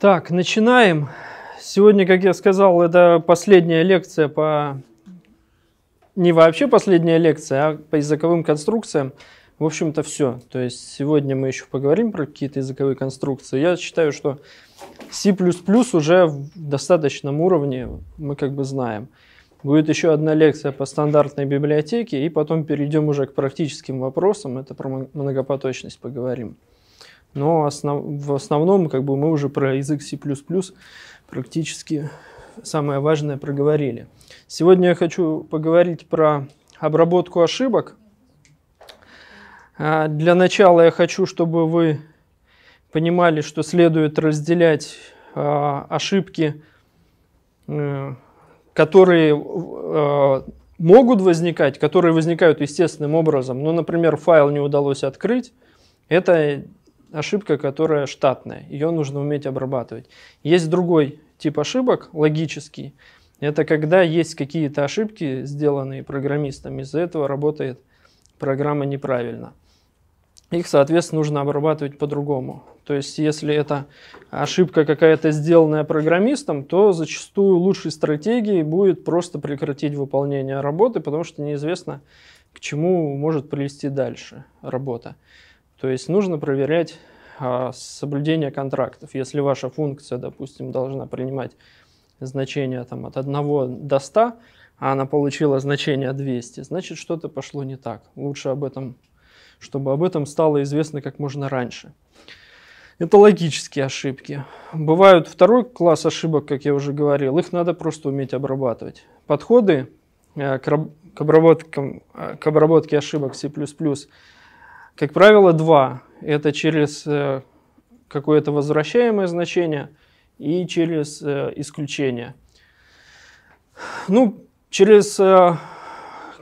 Так, начинаем. Сегодня, как я сказал, это последняя лекция по... Не вообще последняя лекция, а по языковым конструкциям. В общем-то, все. То есть сегодня мы еще поговорим про какие-то языковые конструкции. Я считаю, что C++ уже в достаточном уровне, мы как бы знаем. Будет еще одна лекция по стандартной библиотеке, и потом перейдем уже к практическим вопросам. Это про многопоточность поговорим но основ, в основном как бы мы уже про язык C++ практически самое важное проговорили. Сегодня я хочу поговорить про обработку ошибок. А, для начала я хочу, чтобы вы понимали, что следует разделять а, ошибки, э, которые а, могут возникать, которые возникают естественным образом. Ну, например, файл не удалось открыть. Это ошибка, которая штатная, ее нужно уметь обрабатывать. Есть другой тип ошибок, логический. Это когда есть какие-то ошибки, сделанные программистом, из-за этого работает программа неправильно. Их, соответственно, нужно обрабатывать по-другому. То есть, если это ошибка какая-то сделанная программистом, то зачастую лучшей стратегией будет просто прекратить выполнение работы, потому что неизвестно, к чему может привести дальше работа. То есть нужно проверять а, соблюдение контрактов. Если ваша функция, допустим, должна принимать значение там, от 1 до 100, а она получила значение 200, значит что-то пошло не так. Лучше об этом, чтобы об этом стало известно как можно раньше. Это логические ошибки. Бывают второй класс ошибок, как я уже говорил, их надо просто уметь обрабатывать. Подходы э, к, обработкам, э, к обработке ошибок C++ как правило, два. Это через э, какое-то возвращаемое значение и через э, исключение. Ну, через э,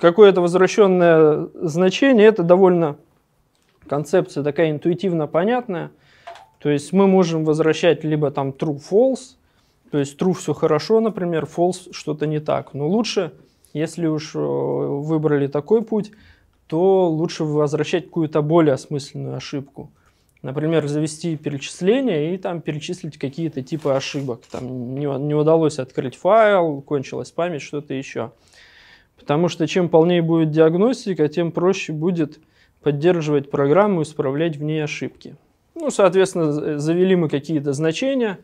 какое-то возвращенное значение, это довольно концепция такая интуитивно понятная. То есть мы можем возвращать либо там true-false, то есть true все хорошо, например, false что-то не так. Но лучше, если уж выбрали такой путь, то лучше возвращать какую-то более осмысленную ошибку. Например, завести перечисление и там перечислить какие-то типы ошибок. Там не, не удалось открыть файл, кончилась память, что-то еще. Потому что чем полнее будет диагностика, тем проще будет поддерживать программу, исправлять в ней ошибки. Ну, соответственно, э, завели мы какие-то значения,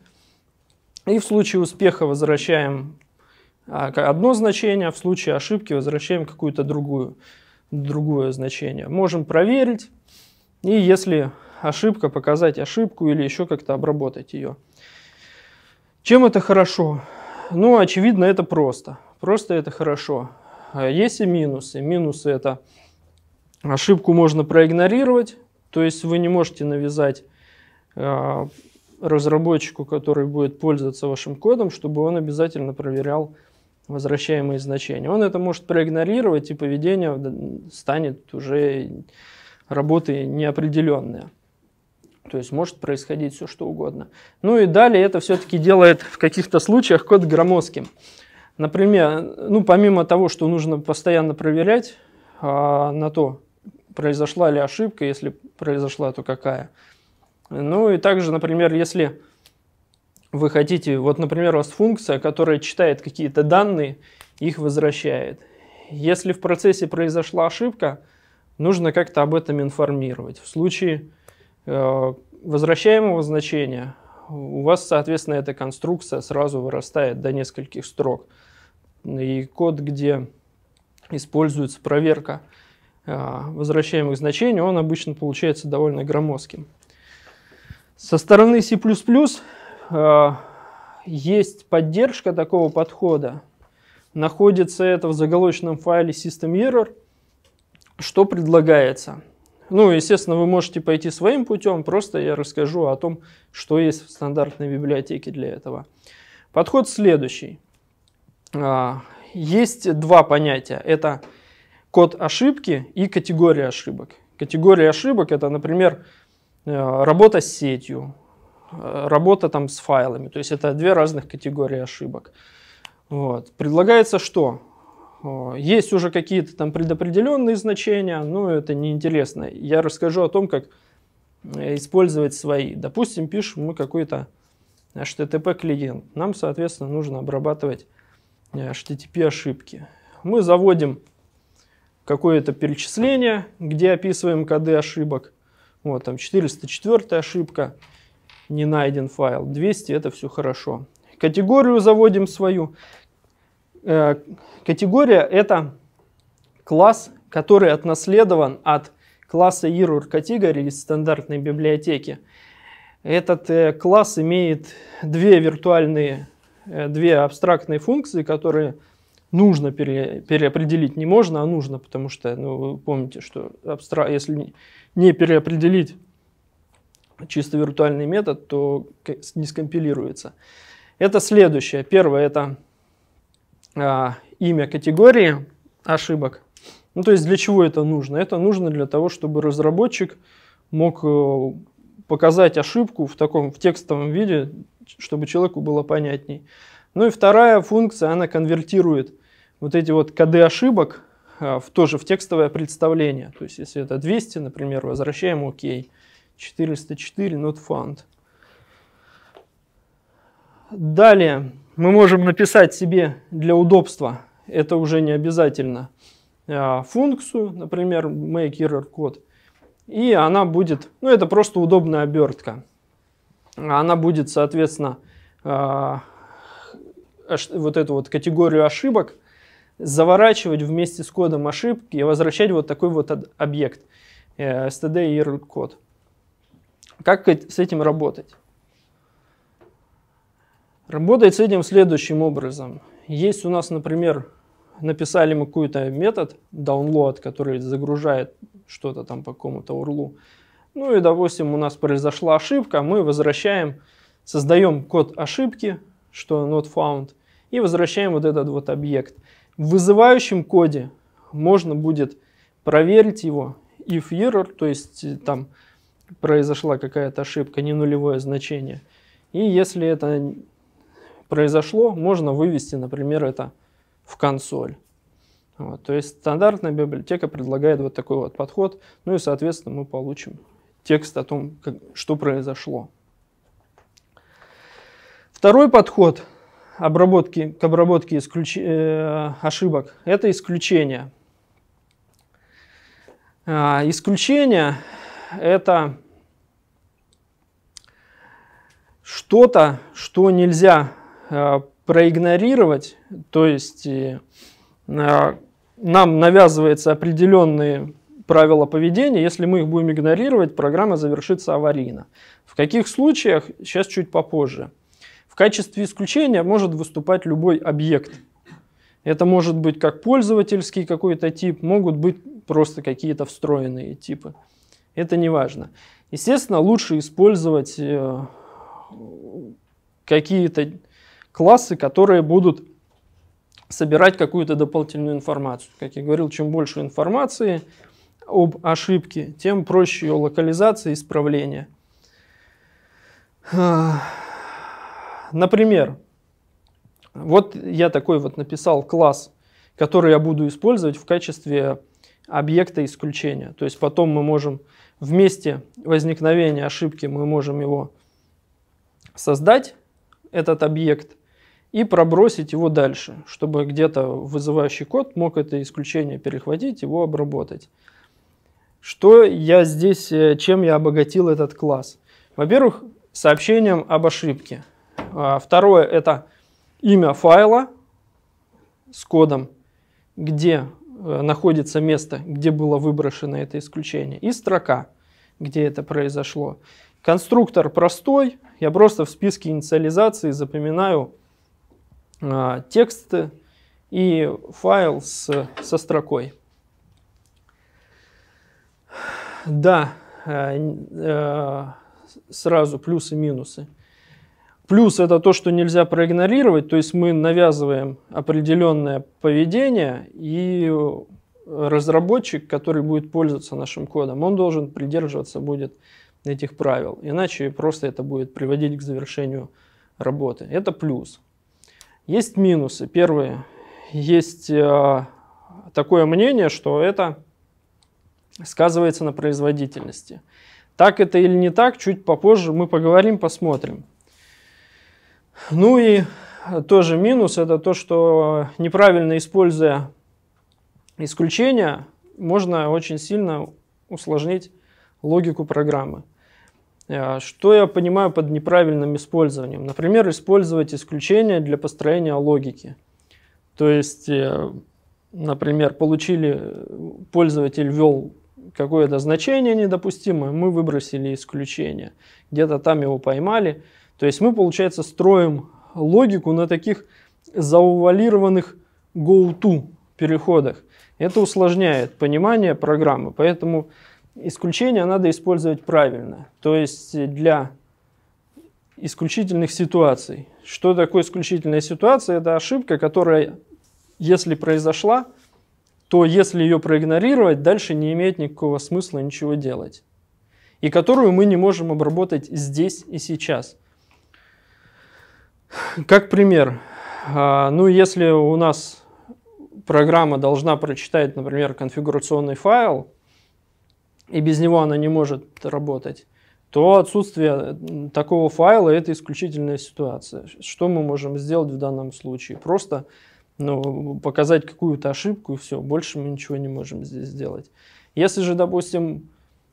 и в случае успеха возвращаем а, одно значение, а в случае ошибки возвращаем какую-то другую другое значение. Можем проверить, и если ошибка, показать ошибку или еще как-то обработать ее. Чем это хорошо? Ну, очевидно, это просто. Просто это хорошо. А есть и минусы. Минусы это ошибку можно проигнорировать, то есть вы не можете навязать а, разработчику, который будет пользоваться вашим кодом, чтобы он обязательно проверял возвращаемые значения. Он это может проигнорировать, и поведение станет уже работы неопределенное. То есть может происходить все что угодно. Ну и далее это все-таки делает в каких-то случаях код громоздким. Например, ну помимо того, что нужно постоянно проверять а, на то, произошла ли ошибка, если произошла, то какая. Ну и также, например, если вы хотите, вот, например, у вас функция, которая читает какие-то данные, их возвращает. Если в процессе произошла ошибка, нужно как-то об этом информировать. В случае э, возвращаемого значения у вас, соответственно, эта конструкция сразу вырастает до нескольких строк. И код, где используется проверка э, возвращаемых значений, он обычно получается довольно громоздким. Со стороны C++ Э, есть поддержка такого подхода. Находится это в заголовочном файле System Error. Что предлагается? Ну, естественно, вы можете пойти своим путем, просто я расскажу о том, что есть в стандартной библиотеке для этого. Подход следующий. Э, есть два понятия. Это код ошибки и категория ошибок. Категория ошибок – это, например, э, работа с сетью, Э, работа там с файлами. То есть это две разных категории ошибок. Вот. Предлагается что? Есть уже какие-то там предопределенные значения, но это неинтересно. Я расскажу о том, как э, использовать свои. Допустим, пишем мы какой-то HTTP клиент. Нам, соответственно, нужно обрабатывать э, HTTP ошибки. Мы заводим какое-то перечисление, где описываем коды ошибок. Вот там 404 ошибка не найден файл. 200 это все хорошо. Категорию заводим свою. Э, категория это класс, который отнаследован от класса Error Category из стандартной библиотеки. Этот э, класс имеет две виртуальные, э, две абстрактные функции, которые нужно пере, переопределить. Не можно, а нужно, потому что ну, вы помните, что абстра... если не переопределить чисто виртуальный метод, то не скомпилируется. Это следующее. Первое – это э, имя категории ошибок. Ну, то есть для чего это нужно? Это нужно для того, чтобы разработчик мог э, показать ошибку в таком в текстовом виде, чтобы человеку было понятней. Ну и вторая функция, она конвертирует вот эти вот коды ошибок а, в, тоже в текстовое представление. То есть, если это 200, например, возвращаем окей OK. 404 not found. Далее мы можем написать себе для удобства, это уже не обязательно, а, функцию, например, make error code. И она будет, ну это просто удобная обертка. Она будет, соответственно, а, вот эту вот категорию ошибок заворачивать вместе с кодом ошибки и возвращать вот такой вот объект э, std error code. Как с этим работать? Работает с этим следующим образом. Есть у нас, например, написали мы какой-то метод, download, который загружает что-то там по какому-то урлу. Ну и, допустим, у нас произошла ошибка, мы возвращаем, создаем код ошибки, что not found, и возвращаем вот этот вот объект. В вызывающем коде можно будет проверить его if error, то есть э, там произошла какая-то ошибка, не нулевое значение. И если это произошло, можно вывести, например, это в консоль. Вот, то есть стандартная библиотека предлагает вот такой вот подход, ну и, соответственно, мы получим текст о том, как, что произошло. Второй подход обработки, к обработке исключ... э, ошибок – это исключение. Э, исключение – это что-то, что нельзя э, проигнорировать, то есть э, э, нам навязываются определенные правила поведения, если мы их будем игнорировать, программа завершится аварийно. В каких случаях, сейчас чуть попозже. В качестве исключения может выступать любой объект. Это может быть как пользовательский какой-то тип, могут быть просто какие-то встроенные типы. Это не важно. Естественно, лучше использовать какие-то классы, которые будут собирать какую-то дополнительную информацию. Как я говорил, чем больше информации об ошибке, тем проще ее локализация и исправление. А, например, вот я такой вот написал класс, который я буду использовать в качестве объекта исключения. То есть потом мы можем вместе возникновения ошибки, мы можем его создать этот объект и пробросить его дальше, чтобы где-то вызывающий код мог это исключение перехватить, его обработать. Что я здесь, э, чем я обогатил этот класс? Во-первых, сообщением об ошибке. А, второе – это имя файла с кодом, где э, находится место, где было выброшено это исключение, и строка, где это произошло. Конструктор простой, я просто в списке инициализации запоминаю э, тексты и файл с, со строкой. Да, э, э, сразу плюсы и минусы. Плюс это то, что нельзя проигнорировать, то есть мы навязываем определенное поведение, и разработчик, который будет пользоваться нашим кодом, он должен придерживаться будет этих правил. Иначе просто это будет приводить к завершению работы. Это плюс. Есть минусы. Первые. Есть э, такое мнение, что это сказывается на производительности. Так это или не так, чуть попозже мы поговорим, посмотрим. Ну и тоже минус это то, что э, неправильно используя исключения, можно очень сильно усложнить логику программы. Э, что я понимаю под неправильным использованием? Например, использовать исключения для построения логики. То есть, э, например, получили, пользователь ввел какое-то значение недопустимое, мы выбросили исключение. Где-то там его поймали. То есть мы, получается, строим логику на таких заувалированных go-to переходах. Это усложняет понимание программы. Поэтому исключение надо использовать правильно, то есть для исключительных ситуаций. Что такое исключительная ситуация? Это ошибка, которая, если произошла, то если ее проигнорировать, дальше не имеет никакого смысла ничего делать. И которую мы не можем обработать здесь и сейчас. Как пример, а, ну если у нас программа должна прочитать, например, конфигурационный файл, и без него она не может работать, то отсутствие такого файла – это исключительная ситуация. Что мы можем сделать в данном случае? Просто ну, показать какую-то ошибку и все, больше мы ничего не можем здесь сделать. Если же, допустим,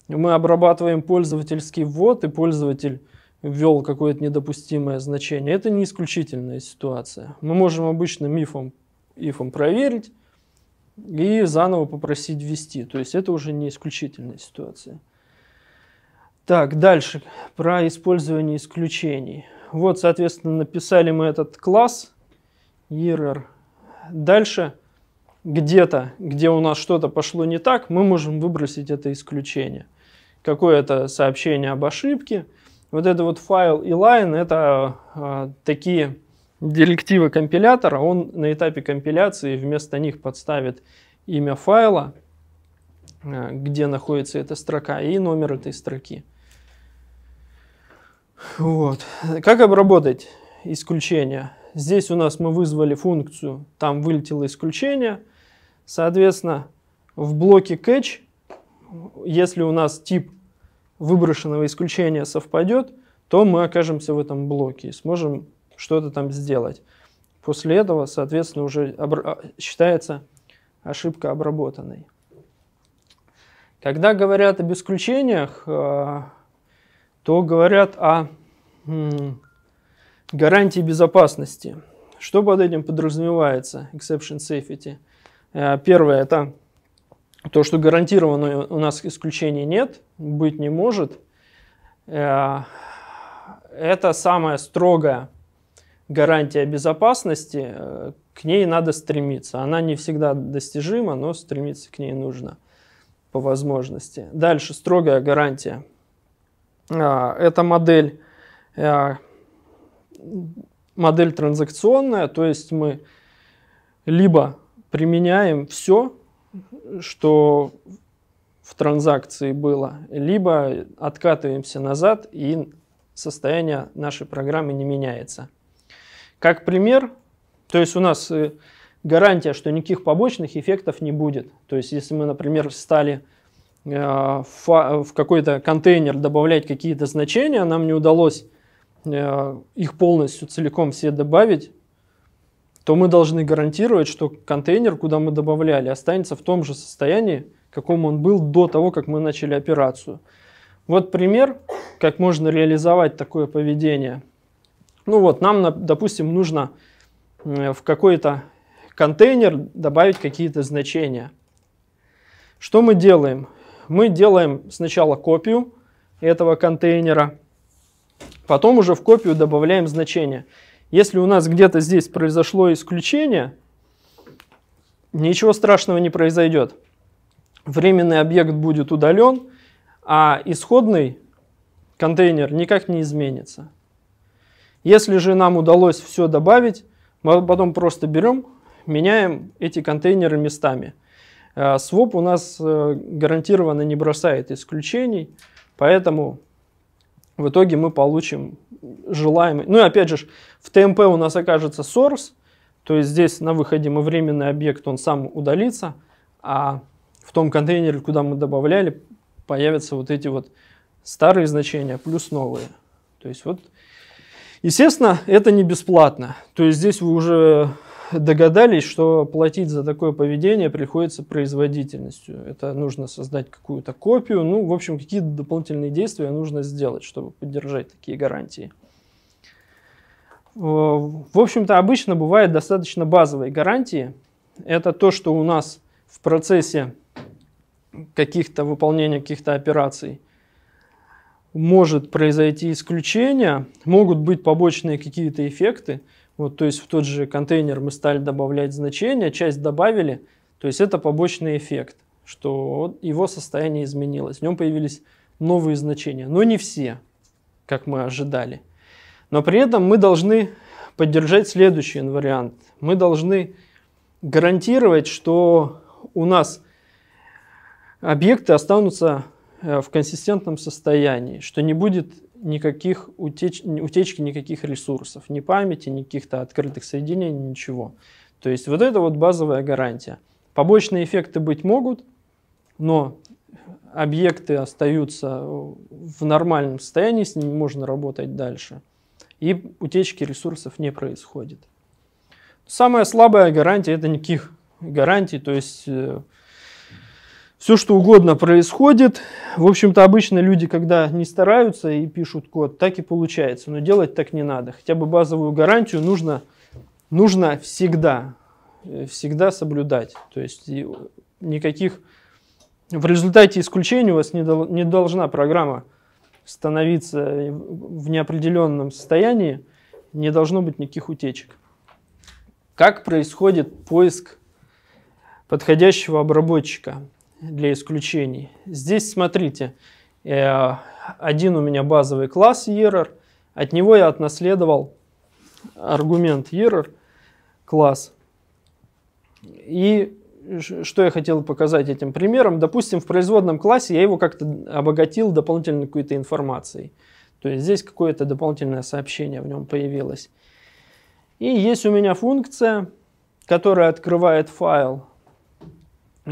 мы обрабатываем пользовательский ввод, и пользователь ввел какое-то недопустимое значение, это не исключительная ситуация. Мы можем обычным мифом, ифом проверить, и заново попросить ввести. То есть это уже не исключительная ситуация. Так, дальше про использование исключений. Вот, соответственно, написали мы этот класс error. Дальше где-то, где у нас что-то пошло не так, мы можем выбросить это исключение. Какое-то сообщение об ошибке. Вот это вот файл и line это э, такие директивы компилятора, он на этапе компиляции вместо них подставит имя файла, э, где находится эта строка, и номер этой строки. Вот. Как обработать исключение? Здесь у нас мы вызвали функцию, там вылетело исключение. Соответственно, в блоке catch, если у нас тип выброшенного исключения совпадет, то мы окажемся в этом блоке и сможем что-то там сделать. После этого, соответственно, уже а, считается ошибка обработанной. Когда говорят об исключениях, э, то говорят о гарантии безопасности. Что под этим подразумевается? Exception safety. Э, первое – это то, что гарантированно у нас исключений нет, быть не может. Э, это самое строгое гарантия безопасности, э, к ней надо стремиться. Она не всегда достижима, но стремиться к ней нужно по возможности. Дальше строгая гарантия. А, это модель, э, модель транзакционная, то есть мы либо применяем все, что в транзакции было, либо откатываемся назад и состояние нашей программы не меняется. Как пример, то есть у нас э, гарантия, что никаких побочных эффектов не будет. То есть если мы, например, стали э, в какой-то контейнер добавлять какие-то значения, нам не удалось э, их полностью целиком все добавить, то мы должны гарантировать, что контейнер, куда мы добавляли, останется в том же состоянии, каком он был до того, как мы начали операцию. Вот пример, как можно реализовать такое поведение – ну вот, нам, допустим, нужно э, в какой-то контейнер добавить какие-то значения. Что мы делаем? Мы делаем сначала копию этого контейнера, потом уже в копию добавляем значение. Если у нас где-то здесь произошло исключение, ничего страшного не произойдет. Временный объект будет удален, а исходный контейнер никак не изменится. Если же нам удалось все добавить, мы потом просто берем, меняем эти контейнеры местами. Э, своп у нас э, гарантированно не бросает исключений, поэтому в итоге мы получим желаемый. Ну и опять же, в ТМП у нас окажется source, то есть здесь на выходе мы временный объект, он сам удалится, а в том контейнере, куда мы добавляли, появятся вот эти вот старые значения плюс новые. То есть вот Естественно, это не бесплатно. То есть здесь вы уже догадались, что платить за такое поведение приходится производительностью. Это нужно создать какую-то копию, ну, в общем, какие-то дополнительные действия нужно сделать, чтобы поддержать такие гарантии. Э, в общем-то, обычно бывает достаточно базовые гарантии. Это то, что у нас в процессе каких-то выполнения каких-то операций может произойти исключение, могут быть побочные какие-то эффекты. Вот, то есть в тот же контейнер мы стали добавлять значения, часть добавили, то есть это побочный эффект, что его состояние изменилось, в нем появились новые значения, но не все, как мы ожидали. Но при этом мы должны поддержать следующий инвариант. Мы должны гарантировать, что у нас объекты останутся Э, в консистентном состоянии, что не будет никаких утеч... утечки никаких ресурсов, ни памяти, ни каких-то открытых соединений, ничего. То есть вот это вот базовая гарантия. Побочные эффекты быть могут, но объекты остаются в нормальном состоянии, с ними можно работать дальше. И утечки ресурсов не происходит. Самая слабая гарантия – это никаких гарантий, то есть э, все что угодно происходит. В общем-то, обычно люди, когда не стараются и пишут код, так и получается. Но делать так не надо. Хотя бы базовую гарантию нужно, нужно всегда, э, всегда соблюдать. То есть э, никаких... В результате исключения у вас не, дол, не должна программа становиться э, в неопределенном состоянии, не должно быть никаких утечек. Как происходит поиск подходящего обработчика? для исключений. Здесь, смотрите, э, один у меня базовый класс error, от него я отнаследовал аргумент error класс. И что я хотел показать этим примером? Допустим, в производном классе я его как-то обогатил дополнительной какой-то информацией. То есть здесь какое-то дополнительное сообщение в нем появилось. И есть у меня функция, которая открывает файл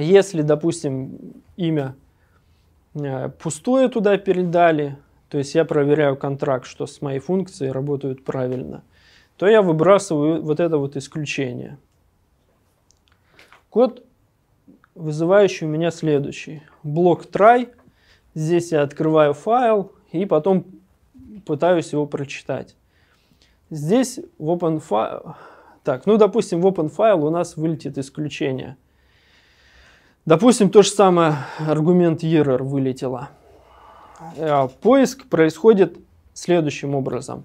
если, допустим, имя э, пустое туда передали, то есть я проверяю контракт, что с моей функцией работают правильно, то я выбрасываю вот это вот исключение. Код, вызывающий у меня следующий. Блок try. Здесь я открываю файл и потом пытаюсь его прочитать. Здесь в OpenFile... Так, ну, допустим, в OpenFile у нас вылетит исключение – Допустим, то же самое аргумент error вылетело. Э, поиск происходит следующим образом.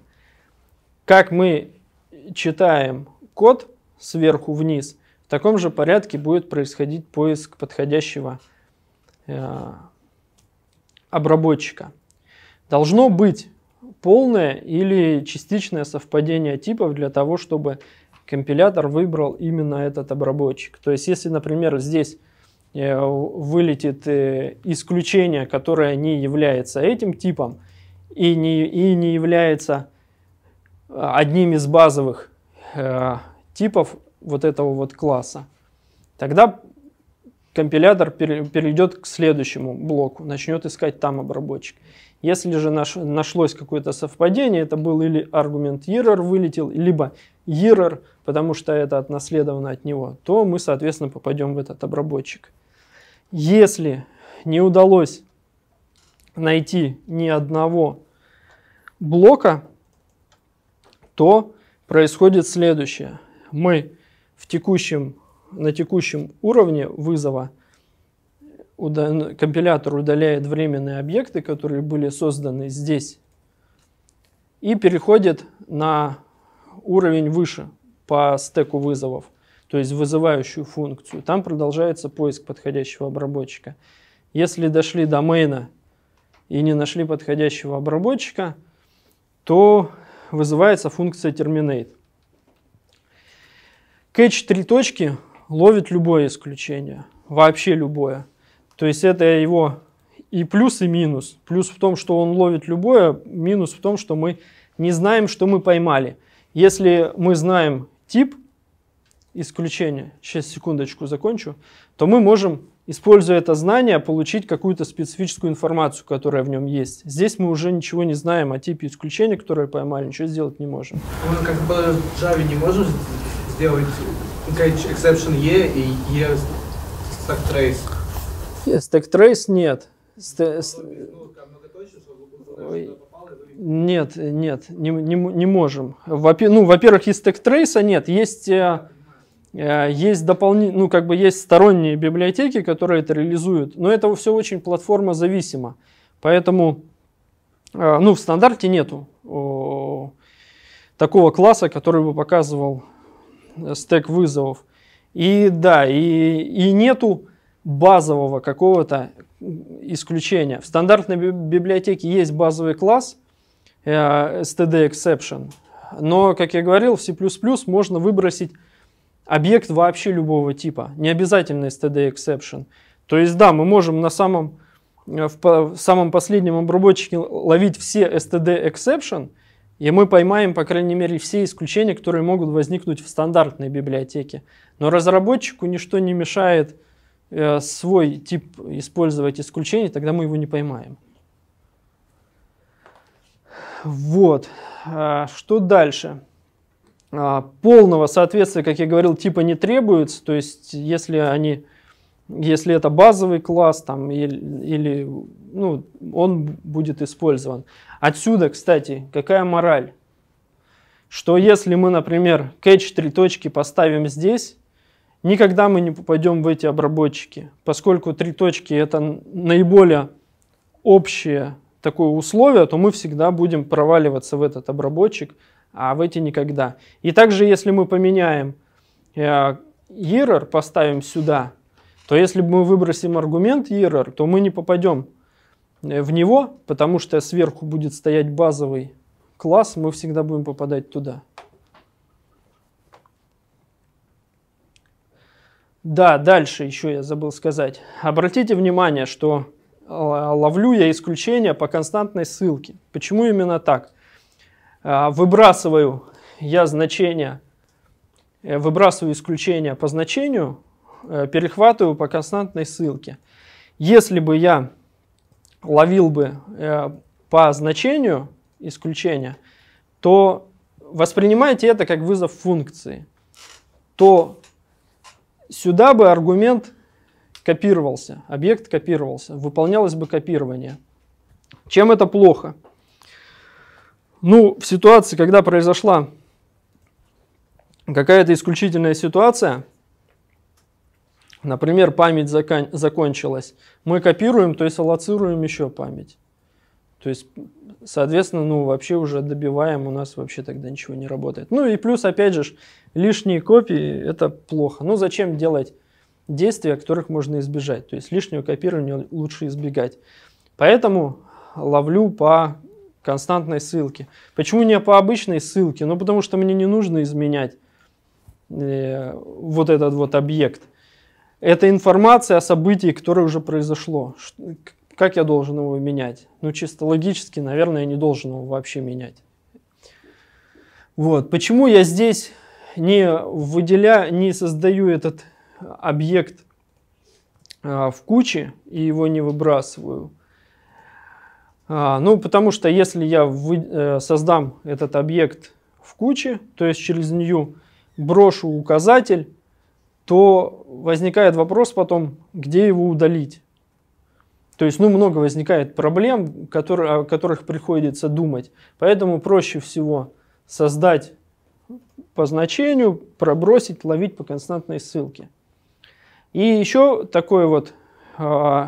Как мы читаем код сверху вниз, в таком же порядке будет происходить поиск подходящего э, обработчика. Должно быть полное или частичное совпадение типов для того, чтобы компилятор выбрал именно этот обработчик. То есть, если, например, здесь Э, вылетит э, исключение, которое не является этим типом и не, и не является э, одним из базовых типов вот этого вот класса. Тогда компилятор перейдет к следующему блоку, начнет искать там обработчик. Если же наш, нашлось какое-то совпадение, это был или аргумент error вылетел, либо error, потому что это наследовано от него, то мы, соответственно, попадем в этот обработчик. Если не удалось найти ни одного блока, то происходит следующее. Мы в текущем, на текущем уровне вызова компилятор удаляет временные объекты, которые были созданы здесь, и переходит на уровень выше по стеку вызовов то есть вызывающую функцию, там продолжается поиск подходящего обработчика. Если дошли до мейна и не нашли подходящего обработчика, то вызывается функция terminate. Catch три точки ловит любое исключение, вообще любое. То есть это его и плюс, и минус. Плюс в том, что он ловит любое, минус в том, что мы не знаем, что мы поймали. Если мы знаем тип, исключение, сейчас секундочку закончу, то мы можем, используя это знание, получить какую-то специфическую информацию, которая в нем есть. Здесь мы уже ничего не знаем о типе исключения, которое поймали, ничего сделать не можем. Мы как бы в Java не можем сделать exception E и E stack trace. E stack trace нет. St ну, нет, э, нет, не, не, не можем. Во, ну, во-первых, есть stack trace, а нет, есть... Э, Э, есть дополнительные, ну как бы есть сторонние библиотеки, которые это реализуют, но это все очень платформа зависимо. Поэтому, э, ну в стандарте нету такого класса, который бы показывал э, стек вызовов. И да, и, и нету базового какого-то исключения. В стандартной библиотеке есть базовый класс std exception, но, как я говорил, в C++ можно выбросить объект вообще любого типа, не обязательно std exception. То есть да, мы можем на самом, э, в, самом последнем обработчике ловить все std exception, и мы поймаем, по крайней мере, все исключения, которые могут возникнуть в стандартной библиотеке. Но разработчику ничто не мешает э, свой тип использовать исключений, тогда мы его не поймаем. Вот. А, что дальше? А, полного соответствия, как я говорил, типа не требуется, то есть если они если это базовый класс там, или, или ну, он будет использован. Отсюда, кстати, какая мораль? Что если мы, например, catch три точки поставим здесь, никогда мы не попадем в эти обработчики, поскольку три точки это наиболее общее такое условие, то мы всегда будем проваливаться в этот обработчик, а в эти никогда. И также, если мы поменяем э, error, поставим сюда, то если мы выбросим аргумент error, то мы не попадем э, в него, потому что сверху будет стоять базовый класс, мы всегда будем попадать туда. Да, дальше еще я забыл сказать. Обратите внимание, что э, ловлю я исключения по константной ссылке. Почему именно так? А, выбрасываю я значение, э, выбрасываю исключение по значению, э, перехватываю по константной ссылке. Если бы я ловил бы э, по значению исключения, то воспринимайте это как вызов функции, то сюда бы аргумент копировался, объект копировался, выполнялось бы копирование. Чем это плохо? Ну, в ситуации, когда произошла какая-то исключительная ситуация, например, память закон- закончилась, мы копируем, то есть аллоцируем еще память. То есть, соответственно, ну, вообще уже добиваем, у нас вообще тогда ничего не работает. Ну и плюс, опять же, лишние копии – это плохо. Ну, зачем делать действия, которых можно избежать? То есть, лишнего копирования лучше избегать. Поэтому ловлю по константной ссылки. Почему не по обычной ссылке? Ну, потому что мне не нужно изменять э, вот этот вот объект. Это информация о событии, которое уже произошло. Что, как я должен его менять? Ну, чисто логически, наверное, я не должен его вообще менять. Вот. Почему я здесь не выделяю, не создаю этот объект э, в куче и его не выбрасываю? А, ну, потому что если я вы, э, создам этот объект в куче, то есть через нее брошу указатель, то возникает вопрос потом, где его удалить. То есть, ну, много возникает проблем, которые, о которых приходится думать. Поэтому проще всего создать по значению, пробросить, ловить по константной ссылке. И еще такой вот э,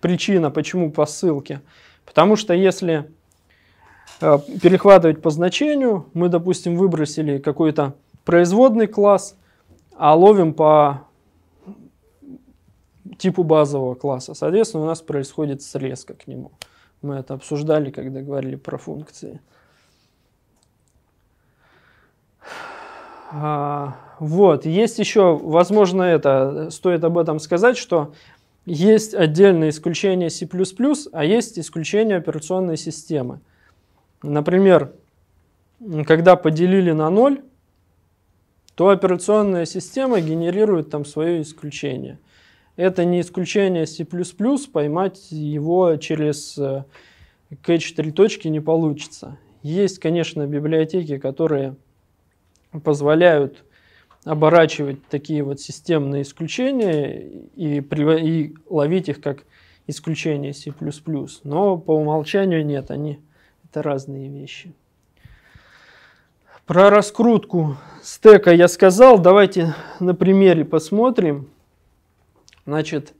причина, почему по ссылке – Потому что если э, перехватывать по значению, мы, допустим, выбросили какой-то производный класс, а ловим по типу базового класса. Соответственно, у нас происходит срезка к нему. Мы это обсуждали, когда говорили про функции. А, вот, есть еще, возможно, это, стоит об этом сказать, что есть отдельные исключения C++, а есть исключения операционной системы. Например, когда поделили на 0, то операционная система генерирует там свое исключение. Это не исключение C++, поймать его через catch э, три точки не получится. Есть, конечно, библиотеки, которые позволяют оборачивать такие вот системные исключения и, и ловить их как исключения C++. Но по умолчанию нет, они это разные вещи. Про раскрутку стека я сказал. Давайте на примере посмотрим. Значит,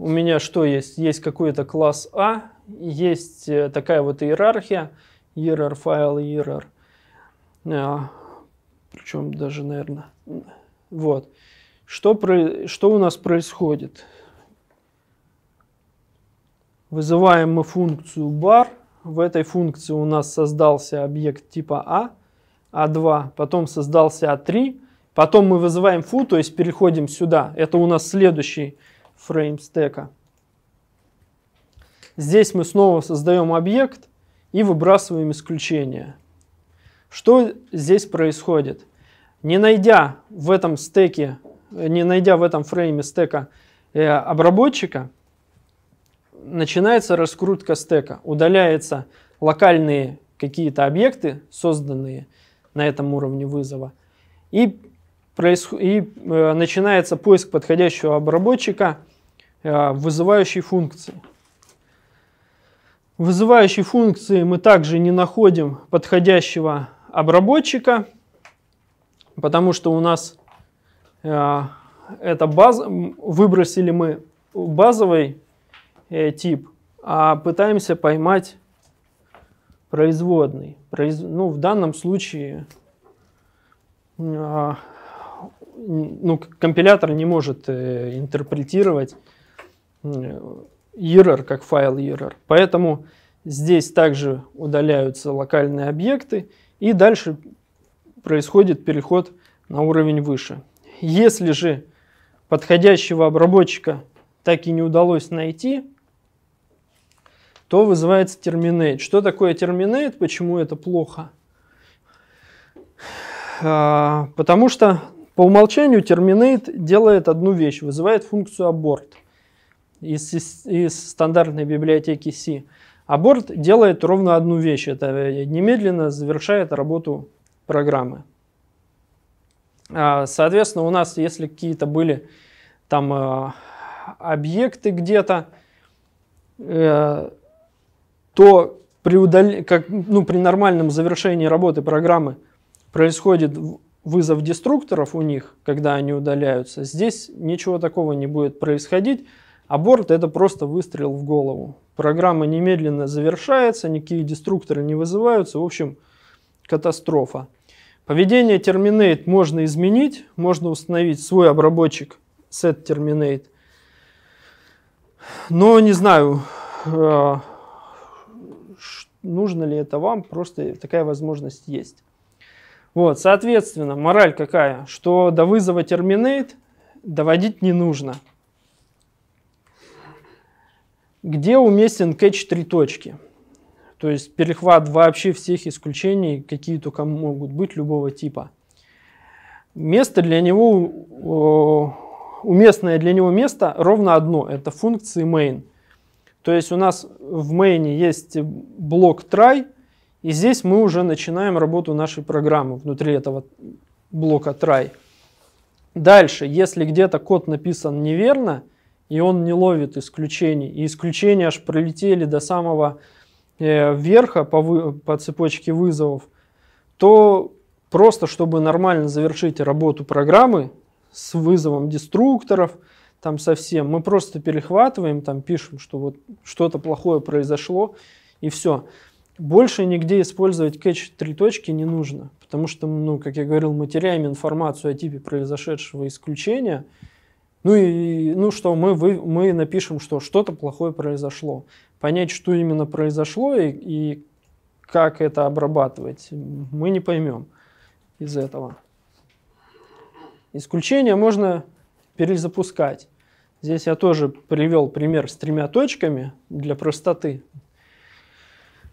у меня что есть? Есть какой-то класс А, есть э, такая вот иерархия, error файл, error. Причем даже, наверное, вот. Что, про, что у нас происходит? Вызываем мы функцию bar. В этой функции у нас создался объект типа А, А2, потом создался А3, потом мы вызываем фу, то есть переходим сюда. Это у нас следующий фрейм стека. Здесь мы снова создаем объект и выбрасываем исключение. Что здесь происходит? Не найдя в этом стеке, э, не найдя в этом фрейме стека э, обработчика, начинается раскрутка стека, удаляются локальные какие-то объекты, созданные на этом уровне вызова, и, происх... и э, начинается поиск подходящего обработчика э, вызывающей функции. Вызывающей функции мы также не находим подходящего обработчика, потому что у нас э, это баз... выбросили мы базовый э, тип, а пытаемся поймать производный. Произ... Ну, в данном случае э, ну, компилятор не может э, интерпретировать э, error как файл error. Поэтому здесь также удаляются локальные объекты и дальше происходит переход на уровень выше. Если же подходящего обработчика так и не удалось найти, то вызывается terminate. Что такое terminate? Почему это плохо? А, потому что по умолчанию terminate делает одну вещь, вызывает функцию abort из, из стандартной библиотеки C. Аборт делает ровно одну вещь. Это э, немедленно завершает работу программы. А, соответственно, у нас, если какие-то были там э, объекты где-то, э, то при, удал... как, ну, при нормальном завершении работы программы происходит вызов деструкторов у них, когда они удаляются. Здесь ничего такого не будет происходить. Аборт – это просто выстрел в голову. Программа немедленно завершается, никакие деструкторы не вызываются, в общем, катастрофа. Поведение Terminate можно изменить, можно установить свой обработчик set Terminate. Но не знаю, э, нужно ли это вам, просто такая возможность есть. Вот, соответственно, мораль какая, что до вызова Terminate доводить не нужно – где уместен кэч три точки? То есть перехват вообще всех исключений, какие только могут быть, любого типа. Место для него, уместное для него место ровно одно, это функции main. То есть у нас в main есть блок try, и здесь мы уже начинаем работу нашей программы внутри этого блока try. Дальше, если где-то код написан неверно, и он не ловит исключений. И исключения аж пролетели до самого э, верха по, вы, по цепочке вызовов, то просто, чтобы нормально завершить работу программы с вызовом деструкторов, там совсем, мы просто перехватываем, там пишем, что вот что-то плохое произошло, и все. Больше нигде использовать кэч три точки не нужно, потому что, ну, как я говорил, мы теряем информацию о типе произошедшего исключения, ну и ну что, мы, вы, мы напишем, что что-то плохое произошло. Понять, что именно произошло и, и как это обрабатывать, мы не поймем из этого. Исключение можно перезапускать. Здесь я тоже привел пример с тремя точками для простоты.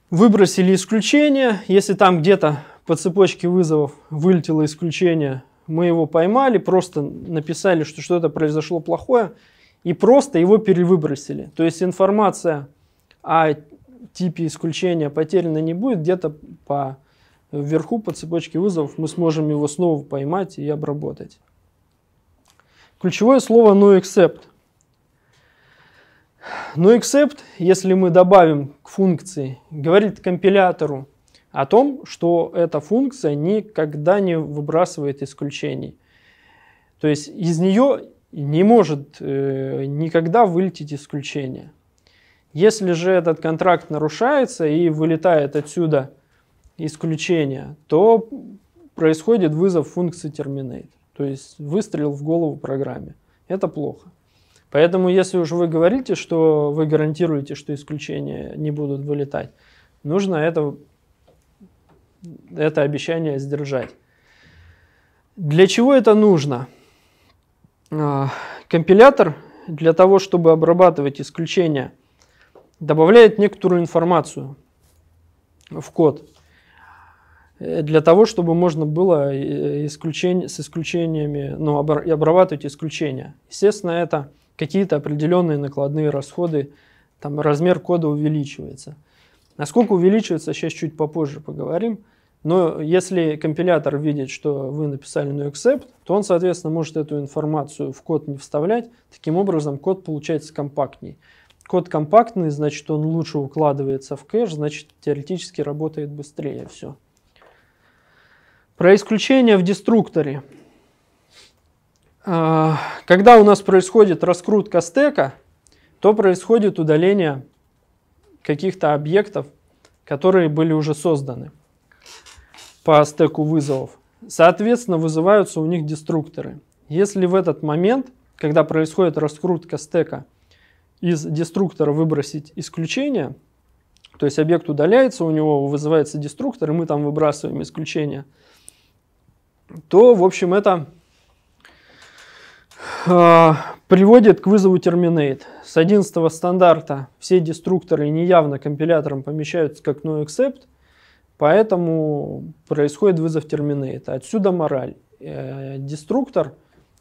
Выбросили исключение. Если там где-то по цепочке вызовов вылетело исключение, мы его поймали, просто написали, что что-то произошло плохое, и просто его перевыбросили. То есть информация о типе исключения потеряна не будет, где-то по вверху по цепочке вызовов мы сможем его снова поймать и обработать. Ключевое слово except. noexcept. except, если мы добавим к функции, говорит компилятору, о том, что эта функция никогда не выбрасывает исключений. То есть из нее не может э, никогда вылететь исключение. Если же этот контракт нарушается и вылетает отсюда исключение, то происходит вызов функции terminate, то есть выстрел в голову программе. Это плохо. Поэтому если уж вы говорите, что вы гарантируете, что исключения не будут вылетать, нужно это это обещание сдержать. Для чего это нужно? А, компилятор для того, чтобы обрабатывать исключения, добавляет некоторую информацию в код э, для того, чтобы можно было э, исключень, с исключениями, ну, обрабатывать исключения. Естественно, это какие-то определенные накладные расходы, там размер кода увеличивается. Насколько увеличивается, сейчас чуть попозже поговорим. Но если компилятор видит, что вы написали no except, то он, соответственно, может эту информацию в код не вставлять. Таким образом, код получается компактней. Код компактный, значит, он лучше укладывается в кэш, значит, теоретически работает быстрее все. Про исключение в деструкторе. А, когда у нас происходит раскрутка стека, то происходит удаление каких-то объектов, которые были уже созданы по стеку вызовов. Соответственно, вызываются у них деструкторы. Если в этот момент, когда происходит раскрутка стека, из деструктора выбросить исключение, то есть объект удаляется, у него вызывается деструктор, и мы там выбрасываем исключение, то, в общем, это э, приводит к вызову terminate. С 11 стандарта все деструкторы неявно компилятором помещаются как noexcept, Поэтому происходит вызов терминейта. Отсюда мораль. Э, деструктор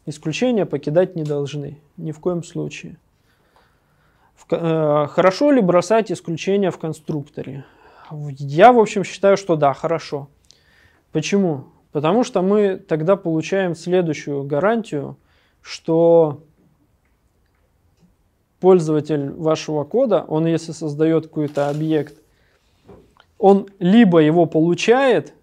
исключения покидать не должны. Ни в коем случае. Э, хорошо ли бросать исключения в конструкторе? Я, в общем, считаю, что да, хорошо. Почему? Потому что мы тогда получаем следующую гарантию, что пользователь вашего кода, он если создает какой-то объект, он либо его получает,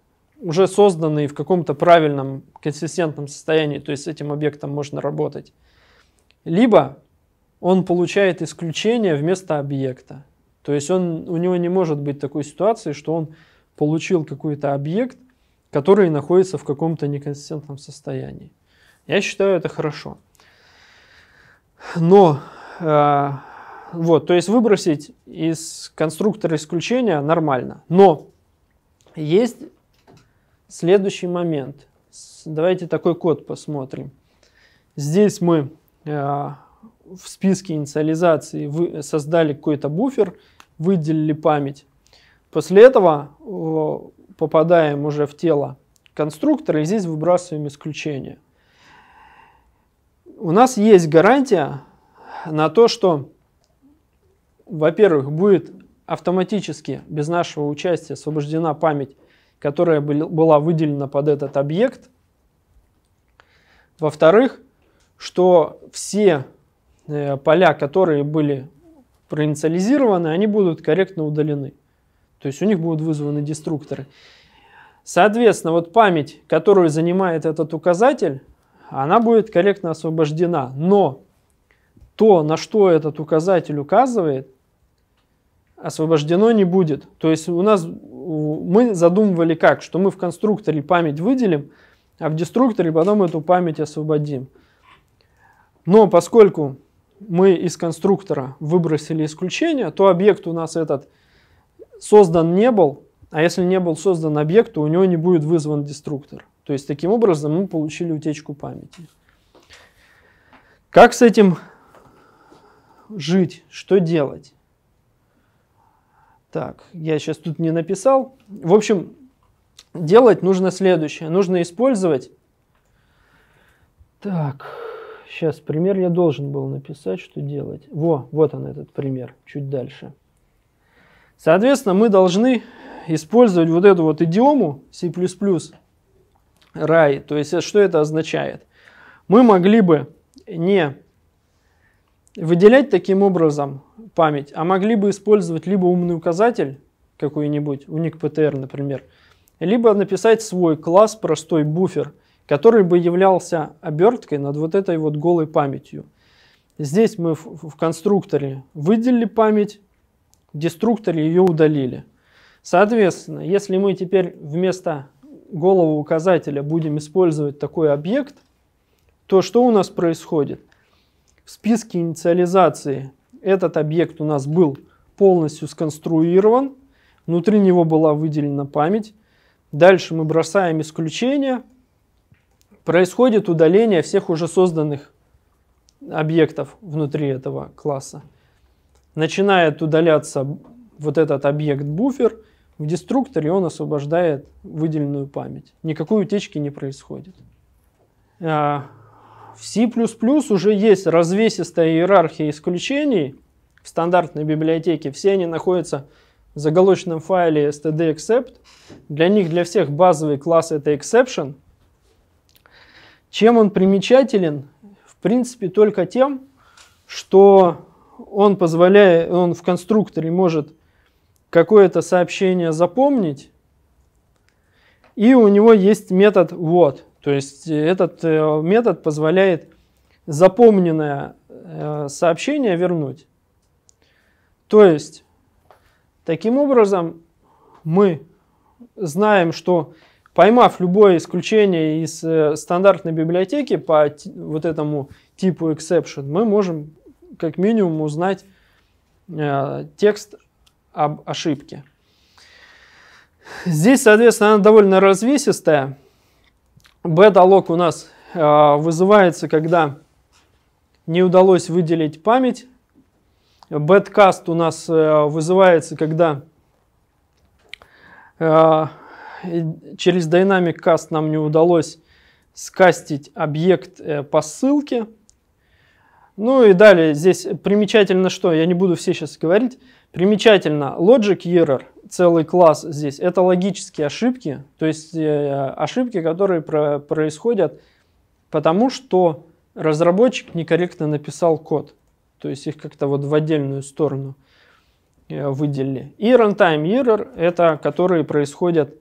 уже созданный в каком-то правильном, консистентном состоянии, то есть с этим объектом можно работать, либо он получает исключение вместо объекта. То есть он, у него не может быть такой ситуации, что он получил какой-то объект, который находится в каком-то неконсистентном состоянии. Я считаю это хорошо. Но а, вот, то есть выбросить из конструктора исключения нормально. Но есть следующий момент. Давайте такой код посмотрим. Здесь мы э, в списке инициализации вы, создали какой-то буфер, выделили память. После этого о, попадаем уже в тело конструктора и здесь выбрасываем исключение. У нас есть гарантия на то, что во-первых, будет автоматически, без нашего участия, освобождена память, которая была выделена под этот объект. Во-вторых, что все э, поля, которые были проинициализированы, они будут корректно удалены. То есть у них будут вызваны деструкторы. Соответственно, вот память, которую занимает этот указатель, она будет корректно освобождена. Но то, на что этот указатель указывает, освобождено не будет. То есть у нас мы задумывали как, что мы в конструкторе память выделим, а в деструкторе потом эту память освободим. Но поскольку мы из конструктора выбросили исключение, то объект у нас этот создан не был, а если не был создан объект, то у него не будет вызван деструктор. То есть таким образом мы получили утечку памяти. Как с этим жить? Что делать? Так, я сейчас тут не написал. В общем, делать нужно следующее. Нужно использовать... Так, сейчас пример я должен был написать, что делать. Во, вот он этот пример, чуть дальше. Соответственно, мы должны использовать вот эту вот идиому C++ рай. То есть, что это означает? Мы могли бы не выделять таким образом память, а могли бы использовать либо умный указатель какой-нибудь, уник PTR, например, либо написать свой класс, простой буфер, который бы являлся оберткой над вот этой вот голой памятью. Здесь мы в, конструкторе выделили память, в деструкторе ее удалили. Соответственно, если мы теперь вместо голого указателя будем использовать такой объект, то что у нас происходит? В списке инициализации этот объект у нас был полностью сконструирован, внутри него была выделена память. Дальше мы бросаем исключение. Происходит удаление всех уже созданных объектов внутри этого класса. Начинает удаляться вот этот объект буфер, в деструкторе он освобождает выделенную память. Никакой утечки не происходит. А, в C++ уже есть развесистая иерархия исключений в стандартной библиотеке. Все они находятся в заголочном файле std-except. Для них, для всех базовый класс это exception. Чем он примечателен? В принципе, только тем, что он позволяет, он в конструкторе может какое-то сообщение запомнить, и у него есть метод вот. То есть э, этот э, метод позволяет запомненное э, сообщение вернуть. То есть, таким образом, мы знаем, что поймав любое исключение из стандартной библиотеки по вот этому типу exception, мы можем как минимум узнать текст об ошибке. Здесь, соответственно, она довольно развесистая. Бета-лог у нас а, вызывается, когда не удалось выделить память. Беткаст у нас э, вызывается, когда э, через Dynamic Cast нам не удалось скастить объект э, по ссылке. Ну и далее здесь примечательно что, я не буду все сейчас говорить, Примечательно, logic error, целый класс здесь, это логические ошибки, то есть э, ошибки, которые про происходят потому, что разработчик некорректно написал код. То есть их как-то вот в отдельную сторону э, выделили. И runtime error, это которые происходят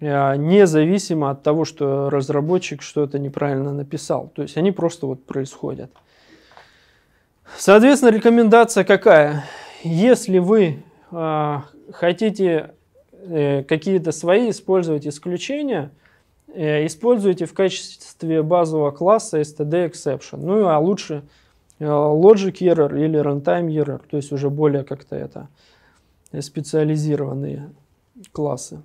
э, независимо от того, что разработчик что-то неправильно написал. То есть они просто вот происходят. Соответственно, рекомендация какая? если вы э, хотите э, какие-то свои использовать исключения, э, используйте в качестве базового класса std exception. Ну а лучше э, logic error или runtime error, то есть уже более как-то это э, специализированные классы.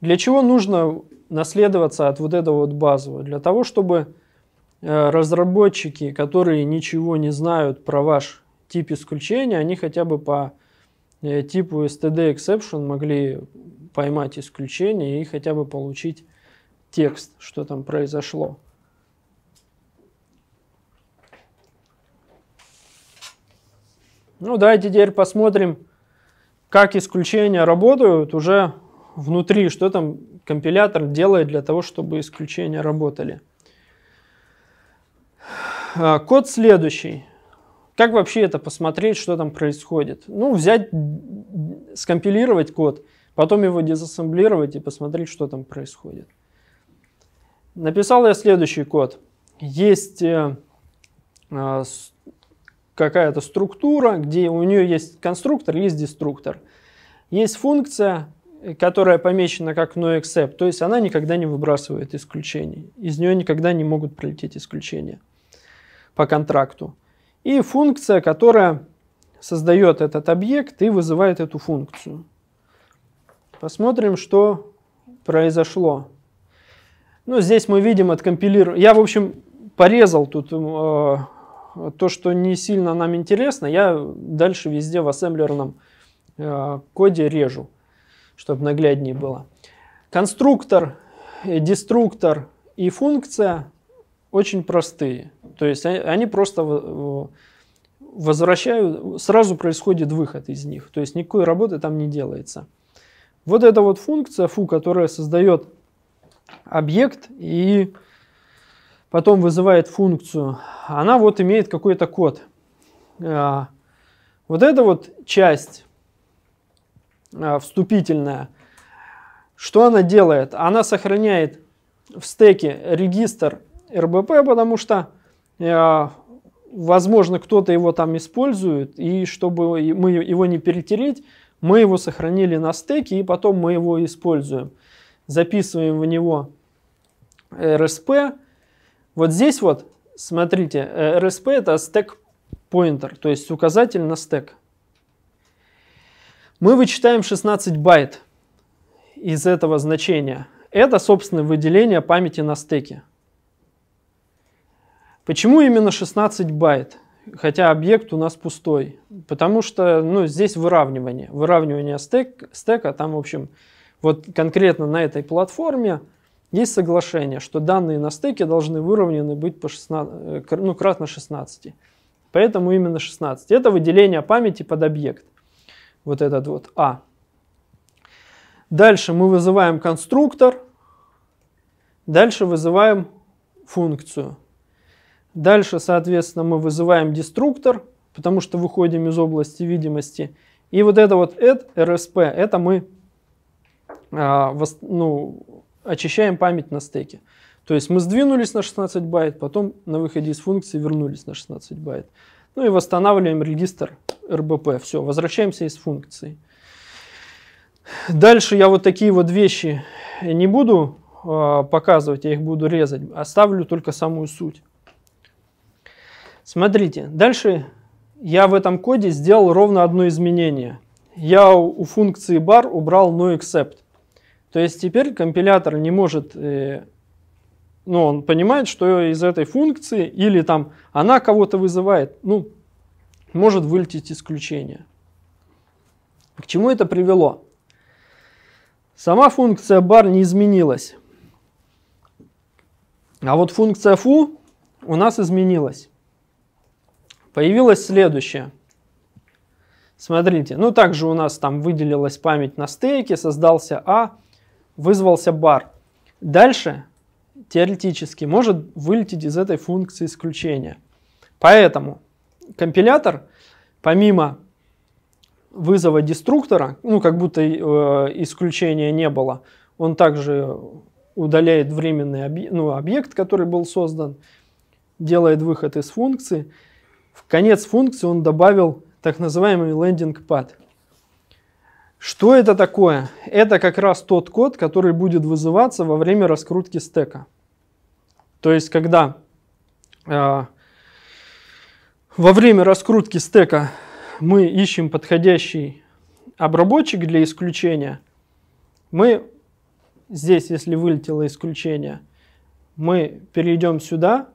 Для чего нужно наследоваться от вот этого вот базового? Для того, чтобы э, разработчики, которые ничего не знают про ваш тип исключения, они хотя бы по э, типу std exception могли поймать исключение и хотя бы получить текст, что там произошло. Ну, давайте теперь посмотрим, как исключения работают уже внутри, что там компилятор делает для того, чтобы исключения работали. А, код следующий. Как вообще это посмотреть, что там происходит? Ну, взять, скомпилировать код, потом его дезассемблировать и посмотреть, что там происходит. Написал я следующий код. Есть э, э, какая-то структура, где у нее есть конструктор, есть деструктор. Есть функция, которая помечена как noexcept, то есть она никогда не выбрасывает исключений. Из нее никогда не могут пролететь исключения по контракту и функция, которая создает этот объект и вызывает эту функцию. Посмотрим, что произошло. Ну, здесь мы видим откомпилировано. Я, в общем, порезал тут э, то, что не сильно нам интересно. Я дальше везде в ассемблерном э, коде режу, чтобы нагляднее было. Конструктор, э, деструктор и функция очень простые. То есть они просто возвращают, сразу происходит выход из них. То есть никакой работы там не делается. Вот эта вот функция фу, которая создает объект и потом вызывает функцию, она вот имеет какой-то код. А, вот эта вот часть а, вступительная, что она делает? Она сохраняет в стеке регистр РБП, потому что Э, возможно, кто-то его там использует, и чтобы мы его не перетереть, мы его сохранили на стеке, и потом мы его используем. Записываем в него RSP. Э, вот здесь вот, смотрите, RSP э, это стек pointer, то есть указатель на стек. Мы вычитаем 16 байт из этого значения. Это, собственно, выделение памяти на стеке. Почему именно 16 байт? Хотя объект у нас пустой. Потому что ну, здесь выравнивание. Выравнивание стек, стека, там, в общем, вот конкретно на этой платформе есть соглашение, что данные на стеке должны выровнены быть по 16, э, ну, кратно 16. Поэтому именно 16. Это выделение памяти под объект. Вот этот вот А. Дальше мы вызываем конструктор. Дальше вызываем функцию. Дальше, соответственно, мы вызываем деструктор, потому что выходим из области видимости. И вот это вот add rsp, это мы а, ну, очищаем память на стеке. То есть мы сдвинулись на 16 байт, потом на выходе из функции вернулись на 16 байт. Ну и восстанавливаем регистр РБП. Все, возвращаемся из функции. Дальше я вот такие вот вещи не буду э, показывать, я их буду резать. Оставлю только самую суть. Смотрите, дальше я в этом коде сделал ровно одно изменение. Я у функции bar убрал noexcept. То есть теперь компилятор не может, э, ну, он понимает, что из этой функции или там она кого-то вызывает, ну, может вылететь исключение. К чему это привело? Сама функция bar не изменилась. А вот функция foo у нас изменилась появилось следующее. Смотрите, ну также у нас там выделилась память на стейке, создался А, вызвался бар. Дальше теоретически может вылететь из этой функции исключение. Поэтому компилятор, помимо вызова деструктора, ну как будто э, исключения не было, он также удаляет временный объ... ну, объект, который был создан, делает выход из функции – в конец функции он добавил так называемый лендинг пад. Что это такое? Это как раз тот код, который будет вызываться во время раскрутки стека. То есть, когда э, во время раскрутки стека мы ищем подходящий обработчик для исключения, мы здесь, если вылетело исключение, мы перейдем сюда,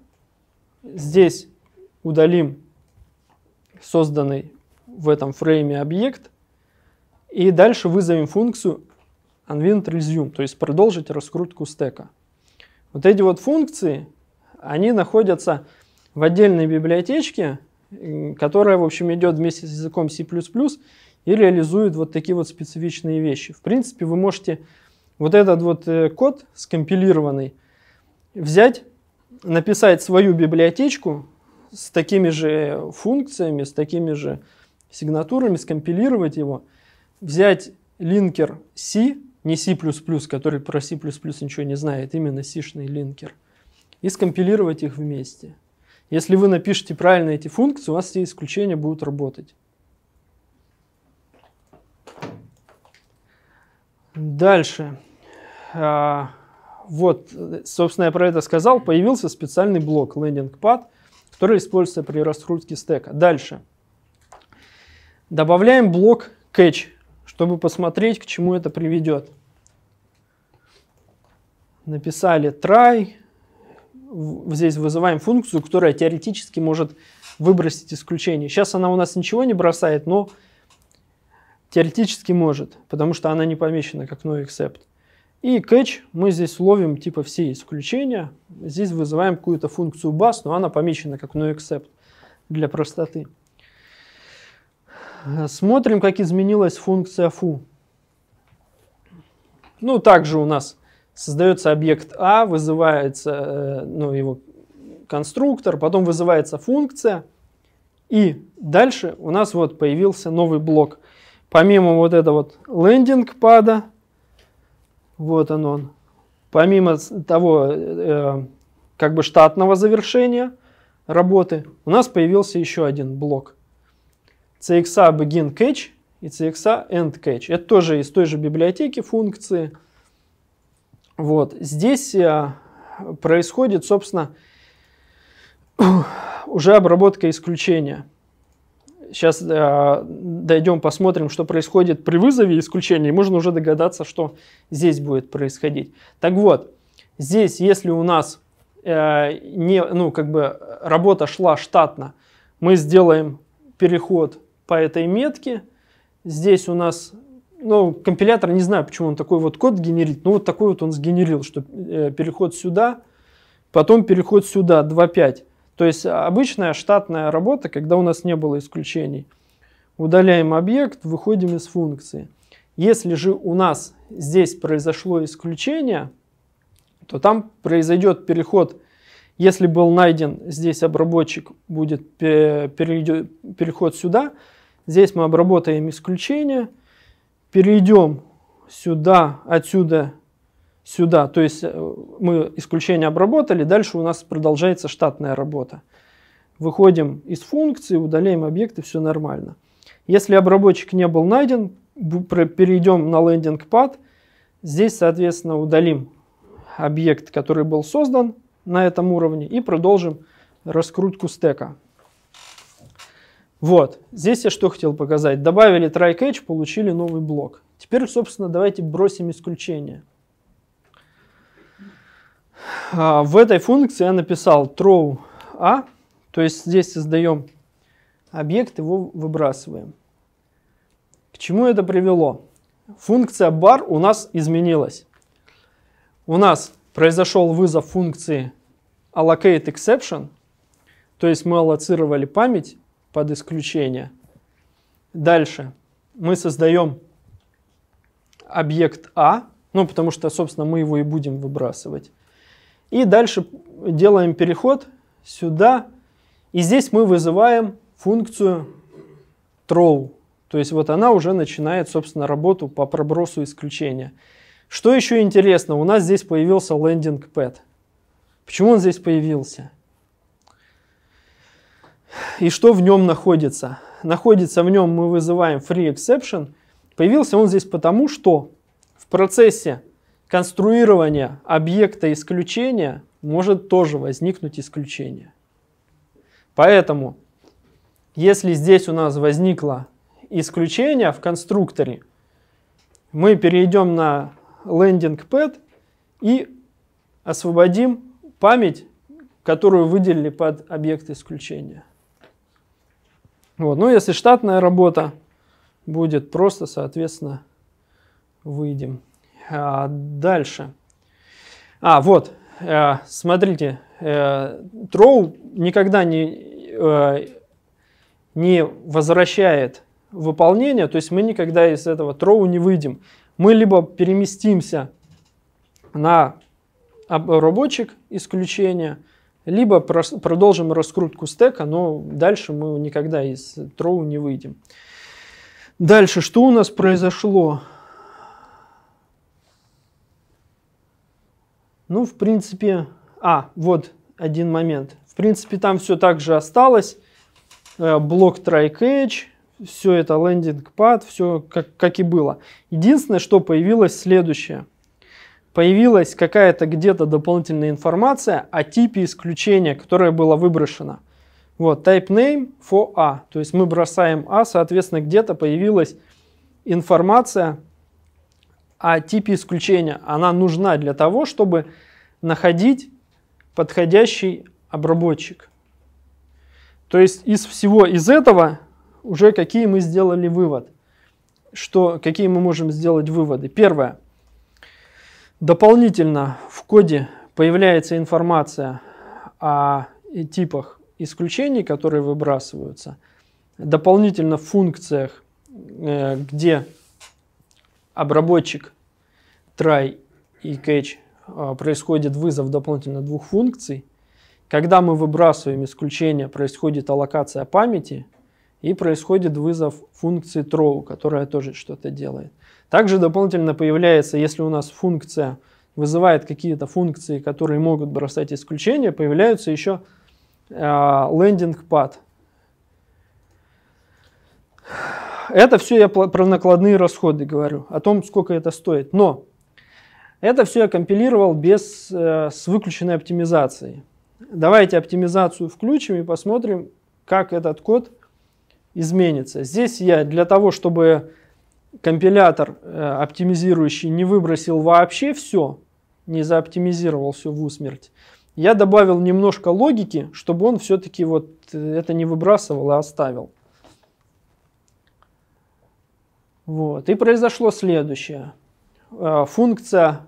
здесь удалим созданный в этом фрейме объект, и дальше вызовем функцию unwind resume, то есть продолжить раскрутку стека. Вот эти вот функции, они находятся в отдельной библиотечке, которая, в общем, идет вместе с языком C++ и реализует вот такие вот специфичные вещи. В принципе, вы можете вот этот вот э, код скомпилированный взять, написать свою библиотечку, с такими же функциями, с такими же сигнатурами, скомпилировать его, взять линкер C, не C++, который про C++ ничего не знает, именно C-шный линкер, и скомпилировать их вместе. Если вы напишете правильно эти функции, у вас все исключения будут работать. Дальше. А, вот, собственно, я про это сказал. Появился специальный блок landing pad который используется при раскрутке стека. Дальше. Добавляем блок catch, чтобы посмотреть, к чему это приведет. Написали try. Здесь вызываем функцию, которая теоретически может выбросить исключение. Сейчас она у нас ничего не бросает, но теоретически может, потому что она не помечена как noexcept. except. И catch мы здесь ловим типа все исключения. Здесь вызываем какую-то функцию bus, но она помечена как noexcept для простоты. Смотрим, как изменилась функция foo. Ну, также у нас создается объект a, вызывается э, ну, его конструктор, потом вызывается функция. И дальше у нас вот появился новый блок. Помимо вот этого вот лендинг пада, вот он он. Помимо того, э, э, как бы штатного завершения работы, у нас появился еще один блок. CXA а begin catch и CXA а end catch. Это тоже из той же библиотеки функции. Вот. Здесь э, происходит, собственно, уже обработка исключения. Сейчас э, дойдем, посмотрим, что происходит при вызове исключения, и можно уже догадаться, что здесь будет происходить. Так вот, здесь, если у нас э, не, ну, как бы работа шла штатно, мы сделаем переход по этой метке. Здесь у нас, ну, компилятор, не знаю, почему он такой вот код генерит, но вот такой вот он сгенерил, что э, переход сюда, потом переход сюда, 2.5. То есть а, обычная штатная работа, когда у нас не было исключений. Удаляем объект, выходим из функции. Если же у нас здесь произошло исключение, то там произойдет переход. Если был найден здесь обработчик, будет переход сюда. Здесь мы обработаем исключение. Перейдем сюда, отсюда сюда. То есть э, мы исключение обработали, дальше у нас продолжается штатная работа. Выходим из функции, удаляем объекты, все нормально. Если обработчик не был найден, перейдем на лендинг-пад. Здесь, соответственно, удалим объект, который был создан на этом уровне и продолжим раскрутку стека. Вот, здесь я что хотел показать. Добавили try-catch, получили новый блок. Теперь, собственно, давайте бросим исключение. А, в этой функции я написал throw a, то есть здесь создаем объект, его выбрасываем. К чему это привело? Функция bar у нас изменилась. У нас произошел вызов функции allocate exception, то есть мы аллоцировали память под исключение. Дальше мы создаем объект a, ну потому что, собственно, мы его и будем выбрасывать. И дальше делаем переход сюда. И здесь мы вызываем функцию throw. То есть вот она уже начинает, собственно, работу по пробросу исключения. Что еще интересно, у нас здесь появился landing pad. Почему он здесь появился? И что в нем находится? Находится в нем, мы вызываем free exception. Появился он здесь потому, что в процессе конструирования объекта исключения может тоже возникнуть исключение. Поэтому, если здесь у нас возникло исключение в конструкторе, мы перейдем на лендинг pad и освободим память, которую выделили под объект исключения. Вот. Ну, если штатная работа будет, просто, соответственно, выйдем. А, дальше. А, вот, э, смотрите, э, Троу никогда не, э, не возвращает выполнение, то есть мы никогда из этого Троу не выйдем. Мы либо переместимся на обработчик исключения, либо продолжим раскрутку стека, но дальше мы никогда из троу не выйдем. Дальше, что у нас произошло? Ну, в принципе... А, вот один момент. В принципе, там все так же осталось. Э, блок try catch, все это лендинг пад, все как, как и было. Единственное, что появилось следующее. Появилась какая-то где-то дополнительная информация о типе исключения, которое было выброшено. Вот, type name for A. То есть мы бросаем A, соответственно, где-то появилась информация о типе исключения. Она нужна для того, чтобы находить подходящий обработчик. То есть из всего из этого уже какие мы сделали вывод. Что, какие мы можем сделать выводы? Первое. Дополнительно в коде появляется информация о типах исключений, которые выбрасываются. Дополнительно в функциях, э, где обработчик try и catch а, происходит вызов дополнительно двух функций. Когда мы выбрасываем исключение, происходит аллокация памяти и происходит вызов функции throw, которая тоже что-то делает. Также дополнительно появляется, если у нас функция вызывает какие-то функции, которые могут бросать исключения, появляются еще а, лендинг-пад. Э, это все я про накладные расходы говорю, о том, сколько это стоит. Но это все я компилировал без, э, с выключенной оптимизацией. Давайте оптимизацию включим и посмотрим, как этот код изменится. Здесь я для того, чтобы компилятор э, оптимизирующий не выбросил вообще все, не заоптимизировал все в усмерть, я добавил немножко логики, чтобы он все-таки вот э, это не выбрасывал, а оставил. Вот. И произошло следующее. Э, функция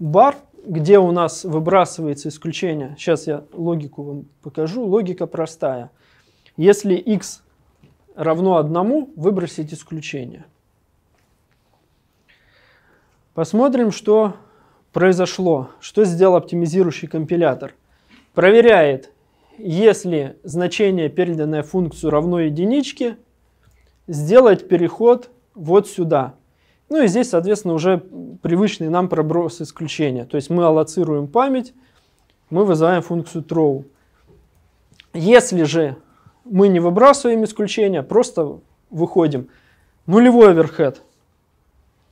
бар, где у нас выбрасывается исключение. Сейчас я логику вам покажу. Логика простая. Если x равно 1, выбросить исключение. Посмотрим, что произошло, что сделал оптимизирующий компилятор. Проверяет, если значение, переданное функцию равно единичке, сделать переход вот сюда. Ну и здесь, соответственно, уже привычный нам проброс исключения. То есть мы аллоцируем память, мы вызываем функцию throw. Если же мы не выбрасываем исключения, просто выходим. Нулевой оверхед.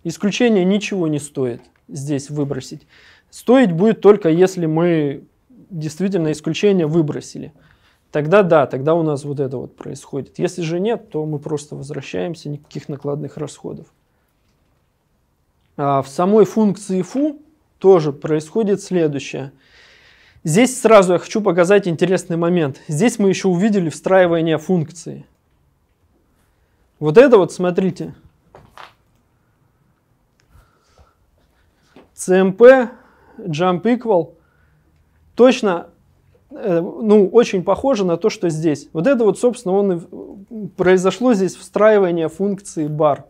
Исключение ничего не стоит здесь выбросить. Стоить будет только если мы действительно исключение выбросили тогда да, тогда у нас вот это вот происходит. Если же нет, то мы просто возвращаемся, никаких накладных расходов. А в самой функции фу тоже происходит следующее. Здесь сразу я хочу показать интересный момент. Здесь мы еще увидели встраивание функции. Вот это вот, смотрите. CMP, jump equal. Точно Э, ну, очень похоже на то, что здесь. Вот это вот, собственно, он и произошло здесь встраивание функции bar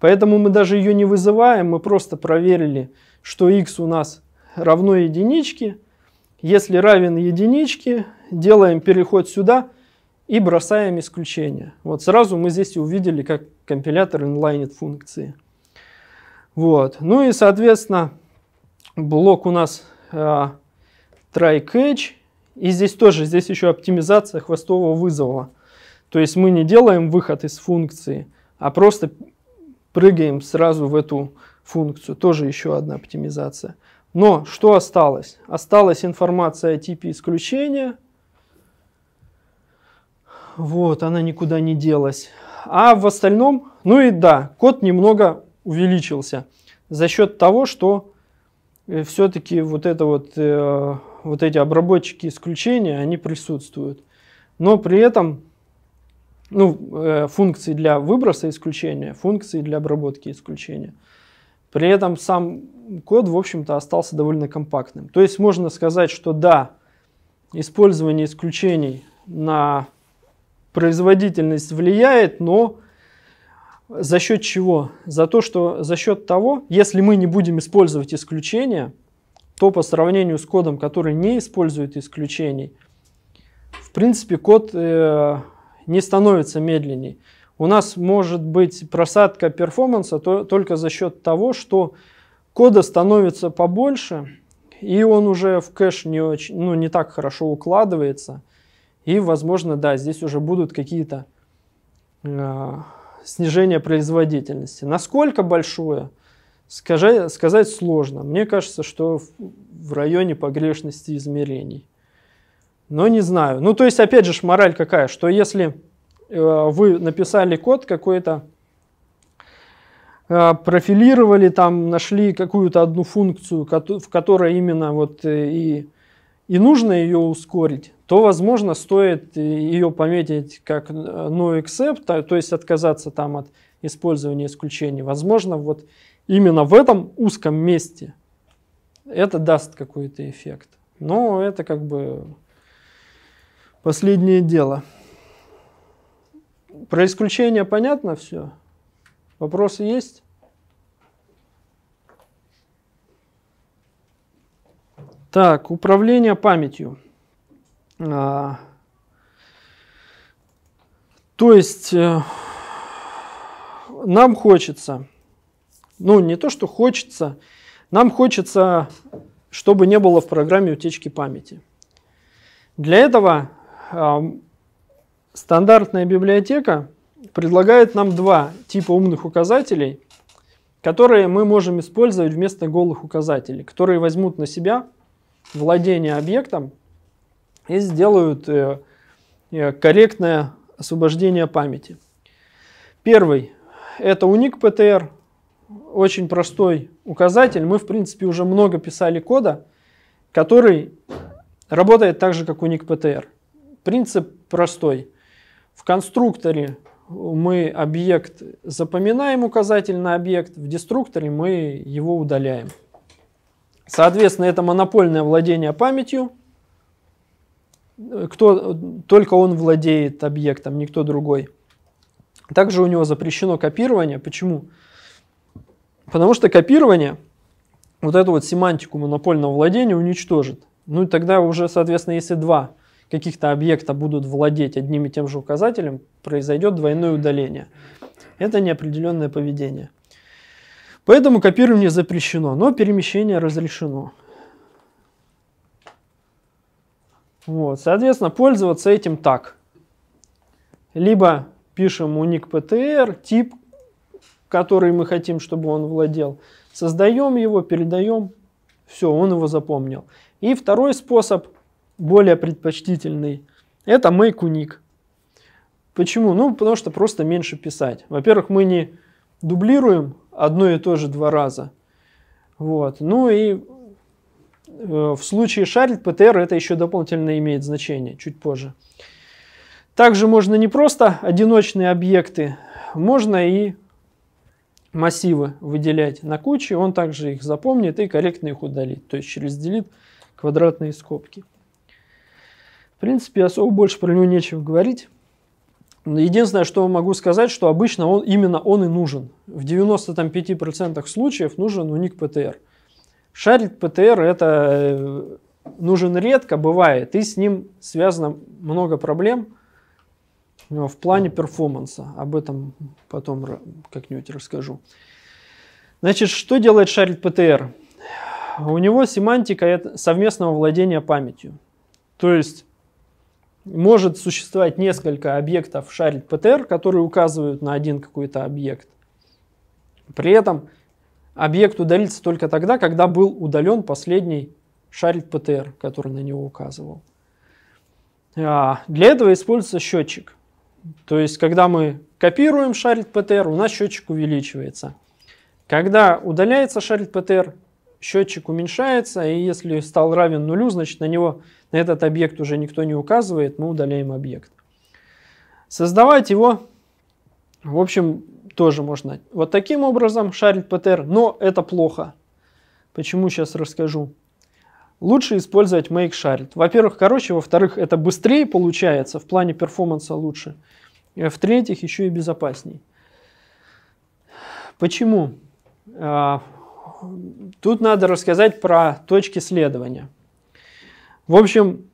Поэтому мы даже ее не вызываем, мы просто проверили, что x у нас равно единичке. Если равен единичке, делаем переход сюда и бросаем исключение. Вот сразу мы здесь увидели, как компилятор инлайнит функции. Вот. Ну и, соответственно, блок у нас э, а, try catch. И здесь тоже, здесь еще оптимизация хвостового вызова. То есть мы не делаем выход из функции, а просто прыгаем сразу в эту функцию. Тоже еще одна оптимизация. Но что осталось? Осталась информация о типе исключения. Вот, она никуда не делась. А в остальном, ну и да, код немного увеличился за счет того, что э, все-таки вот это вот э, вот эти обработчики исключения, они присутствуют. Но при этом ну, э, функции для выброса исключения, функции для обработки исключения. При этом сам код, в общем-то, остался довольно компактным. То есть можно сказать, что да, использование исключений на производительность влияет, но за счет чего? За то, что за счет того, если мы не будем использовать исключения – то по сравнению с кодом, который не использует исключений, в принципе, код э, не становится медленней. У нас может быть просадка перформанса то, только за счет того, что кода становится побольше, и он уже в кэш не, очень, ну, не так хорошо укладывается. И, возможно, да, здесь уже будут какие-то э, снижения производительности. Насколько большое – сказать сказать сложно. Мне кажется, что в, в районе погрешности измерений. Но не знаю. Ну, то есть, опять же, мораль какая, что если э, вы написали код какой-то, э, профилировали там, нашли какую-то одну функцию, в которой именно вот э, и, и нужно ее ускорить, то, возможно, стоит э, ее пометить как э, no except, а, то есть отказаться там от использования исключений. Возможно, вот именно в этом узком месте это даст какой-то эффект. Но это как бы последнее дело. Про исключение понятно все? Вопросы есть? Так, управление памятью. А, то есть э, нам хочется ну, не то, что хочется. Нам хочется, чтобы не было в программе утечки памяти. Для этого э, стандартная библиотека предлагает нам два типа умных указателей, которые мы можем использовать вместо голых указателей, которые возьмут на себя владение объектом и сделают э, э, корректное освобождение памяти. Первый – это уник PTR очень простой указатель. Мы, в принципе, уже много писали кода, который работает так же, как у NICPTR. Принцип простой. В конструкторе мы объект запоминаем указатель на объект, в деструкторе мы его удаляем. Соответственно, это монопольное владение памятью. Кто, только он владеет объектом, никто другой. Также у него запрещено копирование. Почему? Почему? Потому что копирование вот эту вот семантику монопольного владения уничтожит. Ну и тогда уже, соответственно, если два каких-то объекта будут владеть одним и тем же указателем, произойдет двойное удаление. Это неопределенное поведение. Поэтому копирование запрещено, но перемещение разрешено. Вот, соответственно, пользоваться этим так. Либо пишем уник PTR, тип который мы хотим, чтобы он владел. Создаем его, передаем, все, он его запомнил. И второй способ, более предпочтительный, это make unique. Почему? Ну, потому что просто меньше писать. Во-первых, мы не дублируем одно и то же два раза. Вот. Ну и э, в случае Шарль ПТР это еще дополнительно имеет значение, чуть позже. Также можно не просто одиночные объекты, можно и массивы выделять на кучи, он также их запомнит и корректно их удалит, то есть через делит квадратные скобки. В принципе, особо больше про него нечего говорить. Единственное, что могу сказать, что обычно он, именно он и нужен. В 95% случаев нужен уник ПТР. Шарит ПТР это э, нужен редко, бывает, и с ним связано много проблем – ну, а в плане перформанса, об этом потом как-нибудь расскажу. Значит, что делает Шарль ПТР? У него семантика совместного владения памятью. То есть может существовать несколько объектов Шарль ПТР, которые указывают на один какой-то объект. При этом объект удалится только тогда, когда был удален последний Шарль ПТР, который на него указывал. А, для этого используется счетчик. То есть, когда мы копируем шарит ПТР, у нас счетчик увеличивается. Когда удаляется шарит ПТР, счетчик уменьшается, и если стал равен нулю, значит на него, на этот объект уже никто не указывает, мы удаляем объект. Создавать его, в общем, тоже можно вот таким образом, шарит ПТР, но это плохо. Почему сейчас расскажу лучше использовать Make Во-первых, короче, во-вторых, это быстрее получается, в плане перформанса лучше. Э, в-третьих, еще и безопасней. Почему? А, тут надо рассказать про точки следования. В общем,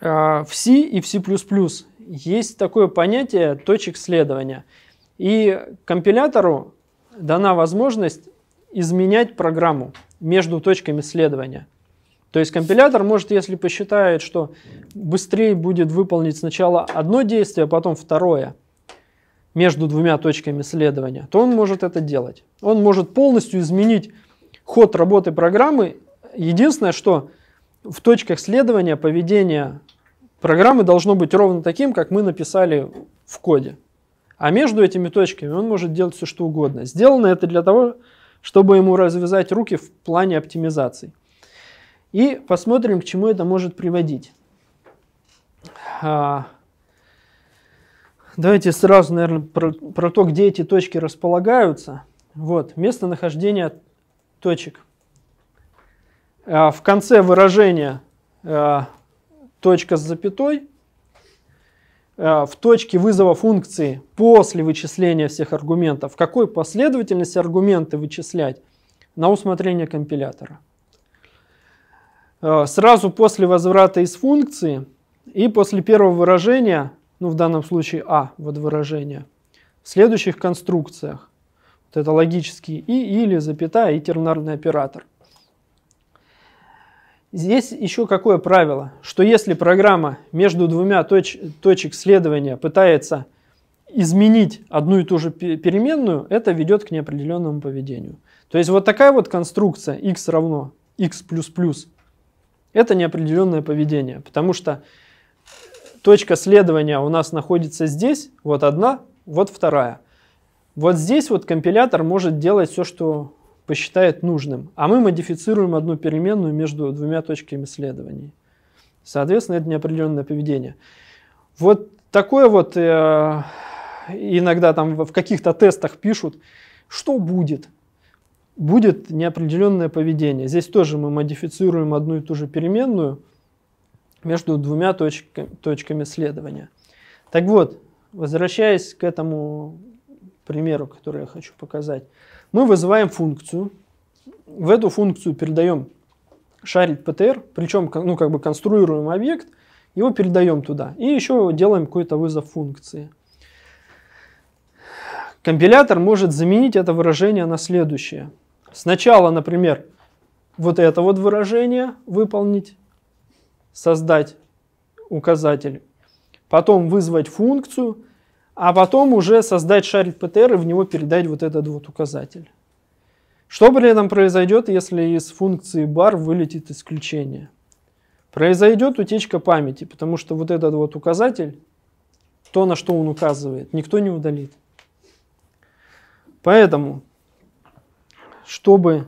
а, в C и в C++ есть такое понятие точек следования. И компилятору дана возможность изменять программу между точками следования – то есть компилятор может, если посчитает, что быстрее будет выполнить сначала одно действие, а потом второе между двумя точками следования, то он может это делать. Он может полностью изменить ход работы программы. Единственное, что в точках следования поведение программы должно быть ровно таким, как мы написали в коде. А между этими точками он может делать все, что угодно. Сделано это для того, чтобы ему развязать руки в плане оптимизации. И посмотрим, к чему это может приводить. А, давайте сразу, наверное, про, про то, где эти точки располагаются. Вот, местонахождение точек. А, в конце выражения а, точка с запятой. В точке вызова функции после вычисления всех аргументов. В какой последовательности аргументы вычислять? На усмотрение компилятора. Э, сразу после возврата из функции и после первого выражения, ну в данном случае А, вот выражение, в следующих конструкциях. Вот это логический и, или, запятая, и тернарный оператор. Здесь еще какое правило, что если программа между двумя точ точек следования пытается изменить одну и ту же переменную, это ведет к неопределенному поведению. То есть вот такая вот конструкция x равно x плюс плюс это неопределенное поведение, потому что точка следования у нас находится здесь, вот одна, вот вторая. Вот здесь вот компилятор может делать все, что посчитает нужным, а мы модифицируем одну переменную между двумя точками следования. Соответственно, это неопределенное поведение. Вот такое вот э, иногда там в каких-то тестах пишут, что будет, будет неопределенное поведение. Здесь тоже мы модифицируем одну и ту же переменную между двумя точками, точками следования. Так вот, возвращаясь к этому примеру, который я хочу показать, мы вызываем функцию, в эту функцию передаем шарик ПТР, причем ну, как бы конструируем объект, его передаем туда. И еще делаем какой-то вызов функции. Компилятор может заменить это выражение на следующее – Сначала, например, вот это вот выражение выполнить, создать указатель, потом вызвать функцию, а потом уже создать шарик PTR и в него передать вот этот вот указатель. Что при этом произойдет, если из функции bar вылетит исключение? Произойдет утечка памяти, потому что вот этот вот указатель, то, на что он указывает, никто не удалит. Поэтому чтобы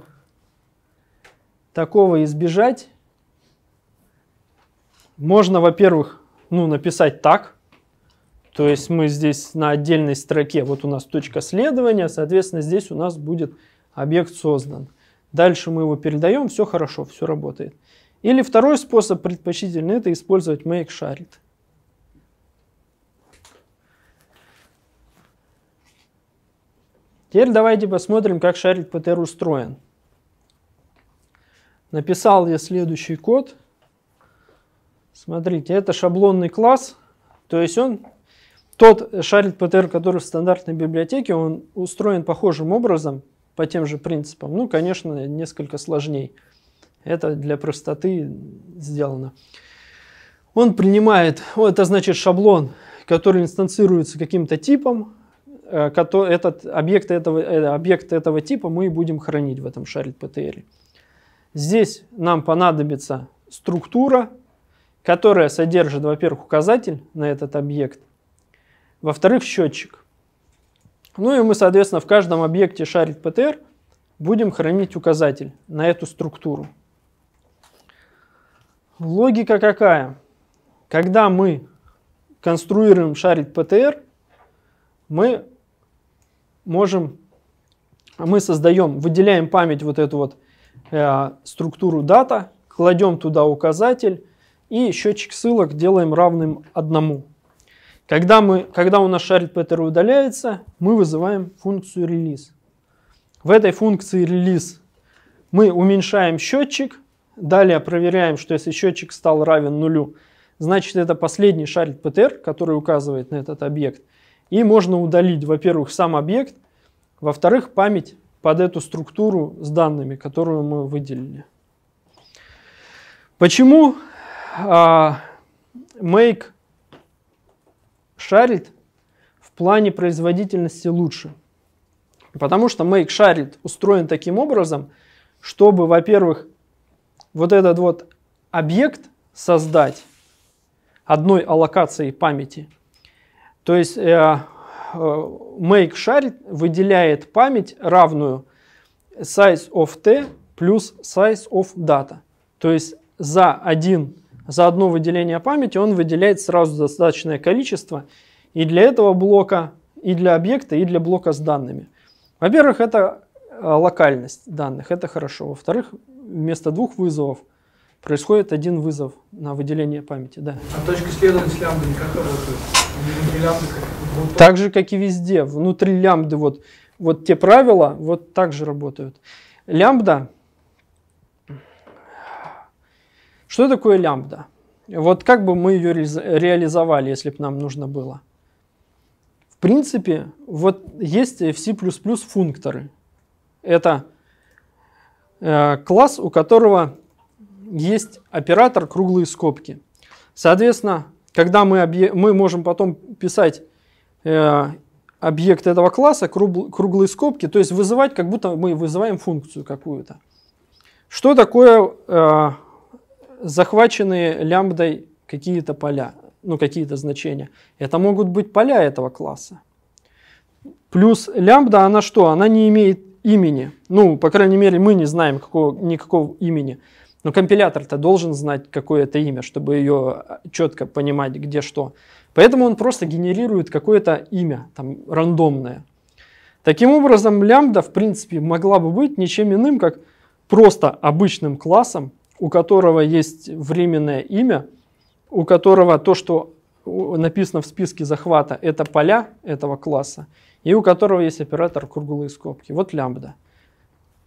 такого избежать, можно, во-первых, ну, написать так. То есть мы здесь на отдельной строке, вот у нас точка следования, соответственно, здесь у нас будет объект создан. Дальше мы его передаем, все хорошо, все работает. Или второй способ предпочтительный, это использовать make shared. Теперь давайте посмотрим, как шарик ПТР устроен. Написал я следующий код. Смотрите, это шаблонный класс, то есть он тот шарик ПТР, который в стандартной библиотеке, он устроен похожим образом, по тем же принципам. Ну, конечно, несколько сложнее. Это для простоты сделано. Он принимает, это значит шаблон, который инстанцируется каким-то типом, Э, этот объект этого, э, объект этого типа мы и будем хранить в этом шаре PTR. Здесь нам понадобится структура, которая содержит, во-первых, указатель на этот объект, во-вторых, счетчик. Ну и мы, соответственно, в каждом объекте шарит PTR будем хранить указатель на эту структуру. Логика какая? Когда мы конструируем шарит PTR, мы можем, а мы создаем, выделяем память вот эту вот э, структуру дата, кладем туда указатель и счетчик ссылок делаем равным одному. Когда, мы, когда у нас шарит Петер удаляется, мы вызываем функцию release. В этой функции release мы уменьшаем счетчик, далее проверяем, что если счетчик стал равен нулю, значит это последний шарит ПТР, который указывает на этот объект – и можно удалить, во-первых, сам объект, во-вторых, память под эту структуру с данными, которую мы выделили. Почему а, make шарит в плане производительности лучше? Потому что make шарит устроен таким образом, чтобы, во-первых, вот этот вот объект создать одной аллокацией памяти – то есть э, э, make шар выделяет память равную size of t плюс size of data. То есть за, один, за одно выделение памяти он выделяет сразу достаточное количество и для этого блока, и для объекта, и для блока с данными. Во-первых, это э, локальность данных, это хорошо. Во-вторых, вместо двух вызовов происходит один вызов на выделение памяти. Да. А точка следования с лямбдами работает? так же, как и везде. Внутри лямбды вот, вот те правила вот так же работают. Лямбда. Что такое лямбда? Вот как бы мы ее реализовали, если бы нам нужно было? В принципе, вот есть в C++ функторы. Это э, класс, у которого есть оператор круглые скобки. Соответственно, когда мы, объ... мы можем потом писать э, объект этого класса, кругл... круглые скобки, то есть вызывать, как будто мы вызываем функцию какую-то. Что такое э, захваченные лямбдой какие-то поля, ну какие-то значения? Это могут быть поля этого класса. Плюс лямбда, она что? Она не имеет имени. Ну, по крайней мере, мы не знаем какого, никакого имени. Но ну, компилятор-то должен знать какое-то имя, чтобы ее а, четко понимать, где что. Поэтому он просто генерирует какое-то имя, там, рандомное. Таким образом, лямбда, в принципе, могла бы быть ничем иным, как просто обычным классом, у которого есть временное имя, у которого то, что написано в списке захвата, это поля этого класса, и у которого есть оператор круглые скобки. Вот лямбда.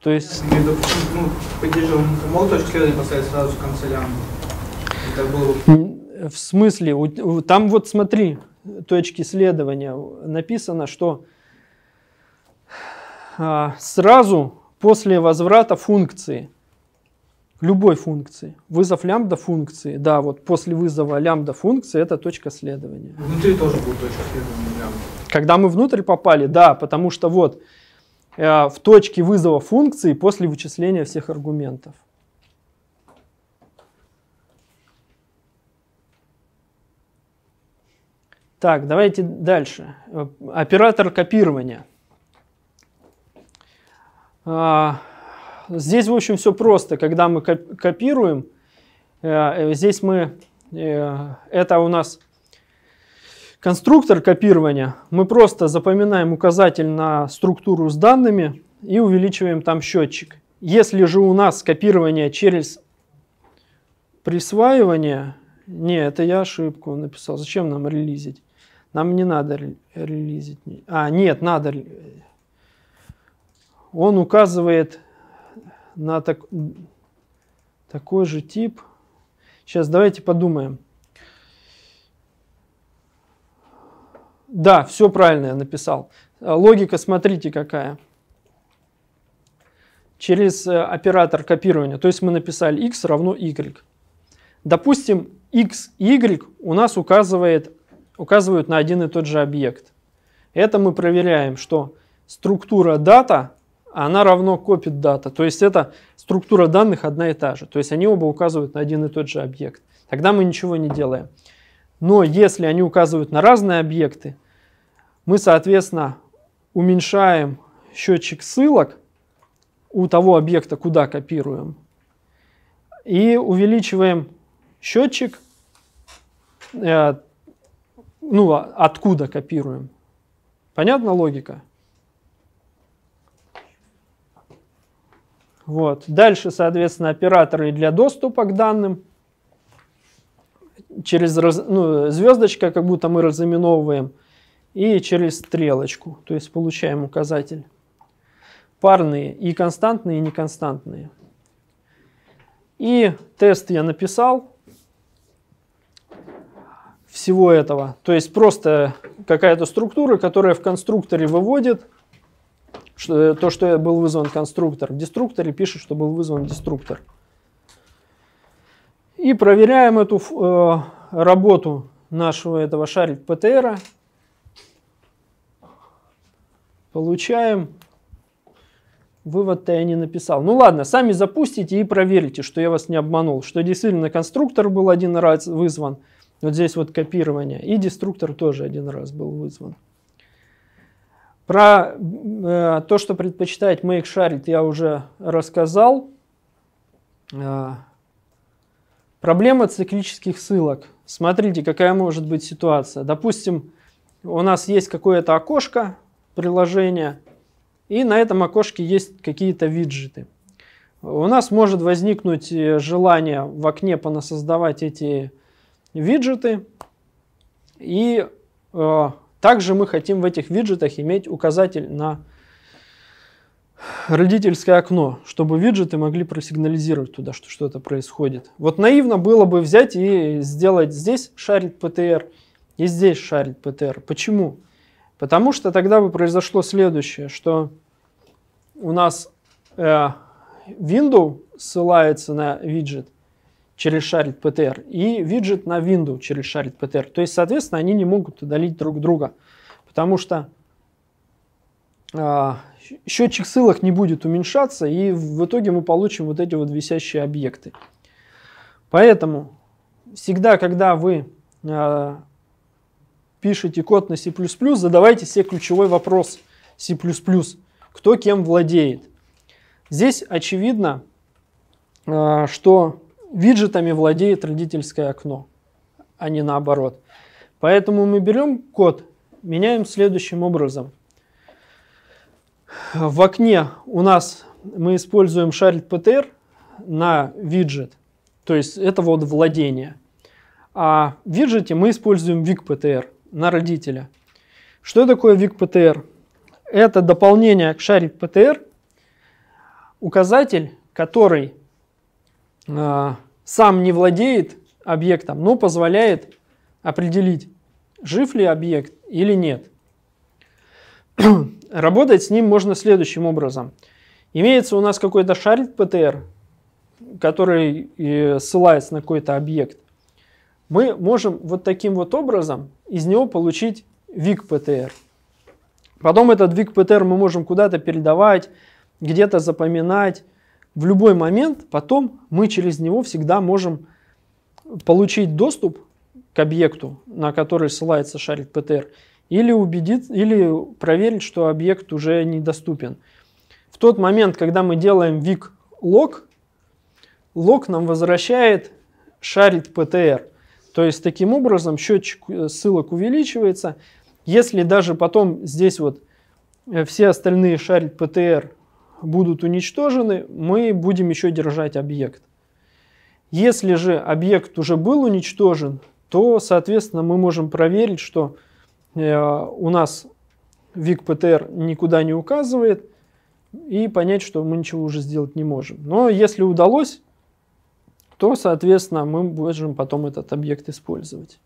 То есть... Виду, ну, падежом, мог точку следования поставить сразу в конце ляма? Это было В смысле? Там вот смотри, точки следования. Написано, что а, сразу после возврата функции, любой функции, вызов лямбда функции, да, вот после вызова лямбда функции это точка следования. Внутри тоже будет точка следования лямбда. Когда мы внутрь попали, да, потому что вот Э, в точке вызова функции после вычисления всех аргументов. Так, давайте дальше. Э, оператор копирования. Э, здесь, в общем, все просто. Когда мы копируем, здесь мы, это у нас Конструктор копирования. Мы просто запоминаем указатель на структуру с данными и увеличиваем там счетчик. Если же у нас копирование через присваивание... Не, это я ошибку написал. Зачем нам релизить? Нам не надо релизить. А, нет, надо. Он указывает на так... такой же тип. Сейчас давайте подумаем. Да, все правильно я написал. Э, логика, смотрите, какая. Через э, оператор копирования. То есть мы написали x равно y. Допустим, x и y у нас указывает, указывают на один и тот же объект. Это мы проверяем, что структура дата, она равно копит дата. То есть это структура данных одна и та же. То есть они оба указывают на один и тот же объект. Тогда мы ничего не делаем. Но если они указывают на разные объекты, мы, соответственно, уменьшаем счетчик ссылок у того объекта, куда копируем, и увеличиваем счетчик, э, ну, а, откуда копируем. Понятна логика? Вот. Дальше, соответственно, операторы для доступа к данным. Через раз, ну, звездочка, как будто мы разыменовываем – и через стрелочку, то есть получаем указатель. Парные и константные, и неконстантные. И тест я написал всего этого. То есть просто какая-то структура, которая в конструкторе выводит что, то, что был вызван конструктор. В деструкторе пишет, что был вызван деструктор. И проверяем эту э, работу нашего этого шарик ПТРа. Получаем. Вывод-то я не написал. Ну ладно, сами запустите и проверите, что я вас не обманул. Что действительно конструктор был один раз вызван. Вот здесь вот копирование. И деструктор тоже один раз был вызван. Про э, то, что предпочитает шарит я уже рассказал. Э, проблема циклических ссылок. Смотрите, какая может быть ситуация. Допустим, у нас есть какое-то окошко, приложение И на этом окошке есть какие-то виджеты. У нас может возникнуть э, желание в окне понасоздавать эти виджеты. И э, также мы хотим в этих виджетах иметь указатель на родительское окно, чтобы виджеты могли просигнализировать туда, что что-то происходит. Вот наивно было бы взять и сделать здесь шарит ПТР и здесь шарит ПТР. Почему? Почему? Потому что тогда бы произошло следующее, что у нас э, window ссылается на виджет через шарит PTR и виджет на window через шарит PTR. То есть, соответственно, они не могут удалить друг друга, потому что э, счетчик ссылок не будет уменьшаться, и в итоге мы получим вот эти вот висящие объекты. Поэтому всегда, когда вы э, пишите код на C++, задавайте себе ключевой вопрос C++. Кто кем владеет? Здесь очевидно, а, что виджетами владеет родительское окно, а не наоборот. Поэтому мы берем код, меняем следующим образом. В окне у нас мы используем шарль PTR на виджет, то есть это вот владение. А в виджете мы используем VIC PTR на родителя. Что такое ВИК ПТР? Это дополнение к шарик ПТР, указатель, который э, сам не владеет объектом, но позволяет определить, жив ли объект или нет. Работать с ним можно следующим образом. Имеется у нас какой-то шарик ПТР, который э, ссылается на какой-то объект. Мы можем вот таким вот образом из него получить вик ptr Потом этот вик ptr мы можем куда-то передавать, где-то запоминать. В любой момент потом мы через него всегда можем получить доступ к объекту, на который ссылается шарик ПТР, или, убедить, или проверить, что объект уже недоступен. В тот момент, когда мы делаем вик лог, лог нам возвращает шарит ПТР. То есть таким образом счетчик э, ссылок увеличивается. Если даже потом здесь вот э, все остальные шары ПТР будут уничтожены, мы будем еще держать объект. Если же объект уже был уничтожен, то, соответственно, мы можем проверить, что э, у нас ВИК ПТР никуда не указывает, и понять, что мы ничего уже сделать не можем. Но если удалось то, соответственно, мы можем потом этот объект использовать.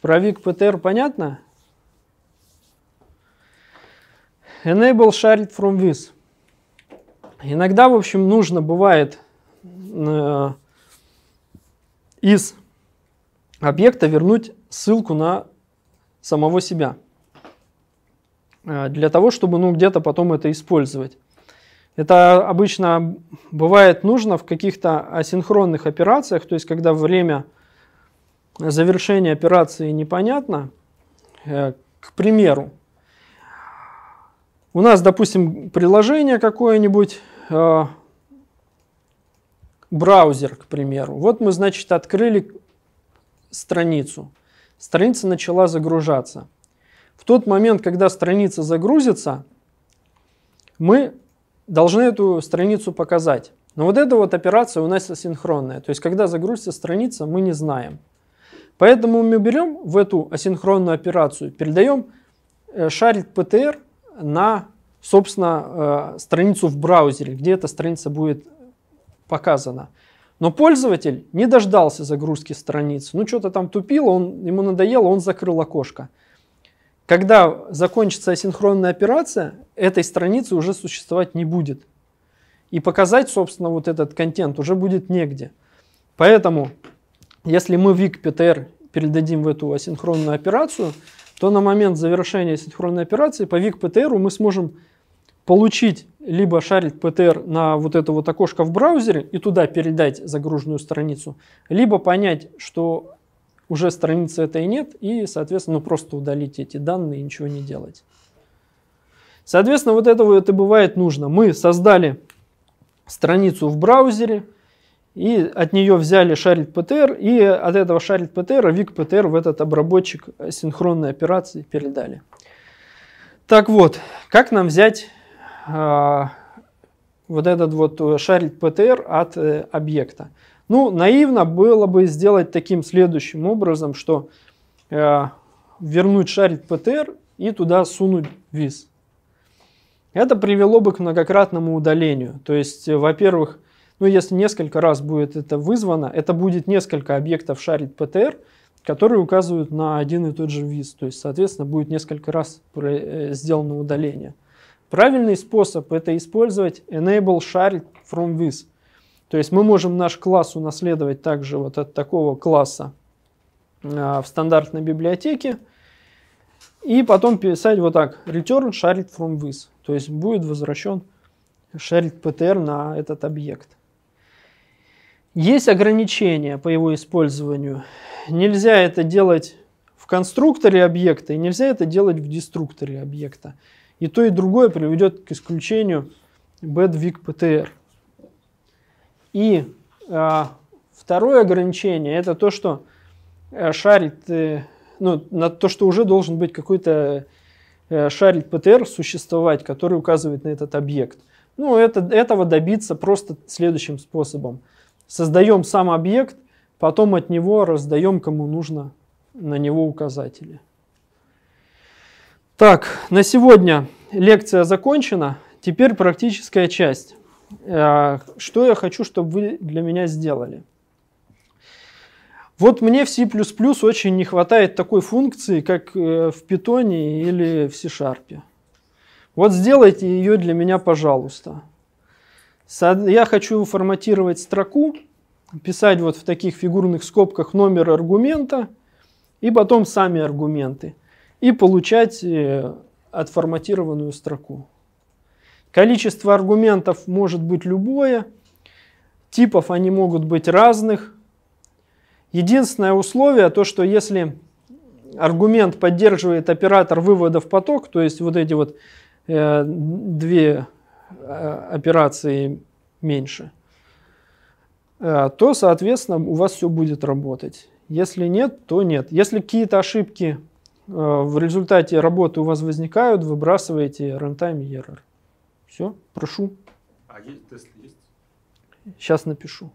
Про VIC PTR понятно? Enable shared from this. Иногда, в общем, нужно бывает э, из объекта вернуть ссылку на самого себя. Э, для того, чтобы ну, где-то потом это использовать. Это обычно бывает нужно в каких-то асинхронных операциях, то есть когда время завершения операции непонятно. Э, к примеру, у нас, допустим, приложение какое-нибудь, э, браузер, к примеру. Вот мы, значит, открыли страницу. Страница начала загружаться. В тот момент, когда страница загрузится, мы должны эту страницу показать. Но вот эта вот операция у нас асинхронная. То есть, когда загрузится страница, мы не знаем. Поэтому мы берем в эту асинхронную операцию, передаем э, шарик PTR на, собственно, э, страницу в браузере, где эта страница будет показана. Но пользователь не дождался загрузки страниц. Ну, что-то там тупило, он, ему надоело, он закрыл окошко. Когда закончится асинхронная операция, этой страницы уже существовать не будет. И показать, собственно, вот этот контент уже будет негде. Поэтому, если мы вик ПТР передадим в эту асинхронную операцию, то на момент завершения асинхронной операции по вик PTR мы сможем получить либо шарить ПТР на вот это вот окошко в браузере и туда передать загруженную страницу, либо понять, что уже страницы этой нет, и, соответственно, ну, просто удалить эти данные и ничего не делать. Соответственно, вот этого это бывает нужно. Мы создали страницу в браузере, и от нее взяли шарит ПТР, и от этого шарит ПТР, вик ПТР в этот обработчик синхронной операции передали. Так вот, как нам взять э, вот этот вот э, шарит ПТР от э, объекта? Ну, наивно было бы сделать таким следующим образом, что э, вернуть шарик ПТР и туда сунуть виз. Это привело бы к многократному удалению. То есть, э, во-первых, ну, если несколько раз будет это вызвано, это будет несколько объектов шарит ПТР, которые указывают на один и тот же виз. То есть, соответственно, будет несколько раз э, сделано удаление. Правильный способ это использовать enable shared from viz. То есть мы можем наш класс унаследовать также вот от такого класса а, в стандартной библиотеке. И потом писать вот так, return shared from this. То есть будет возвращен shared PTR на этот объект. Есть ограничения по его использованию. Нельзя это делать в конструкторе объекта и нельзя это делать в деструкторе объекта. И то, и другое приведет к исключению bad PTR. И э, второе ограничение – это то, что э, шарит, э, ну, на то, что уже должен быть какой-то э, шарит ПТР существовать, который указывает на этот объект. Ну, это, этого добиться просто следующим способом. Создаем сам объект, потом от него раздаем, кому нужно на него указатели. Так, на сегодня лекция закончена. Теперь практическая часть. Э, что я хочу, чтобы вы для меня сделали. Вот мне в C++ очень не хватает такой функции, как э, в Python или в C-Sharp. Вот сделайте ее для меня, пожалуйста. Я хочу форматировать строку, писать вот в таких фигурных скобках номер аргумента и потом сами аргументы. И получать э, отформатированную строку. Количество аргументов может быть любое, типов они могут быть разных. Единственное условие то, что если аргумент поддерживает оператор вывода в поток, то есть вот эти вот э, две э, операции меньше, э, то, соответственно, у вас все будет работать. Если нет, то нет. Если какие-то ошибки э, в результате работы у вас возникают, выбрасываете runtime error. Все, прошу. А есть тест есть? Сейчас напишу.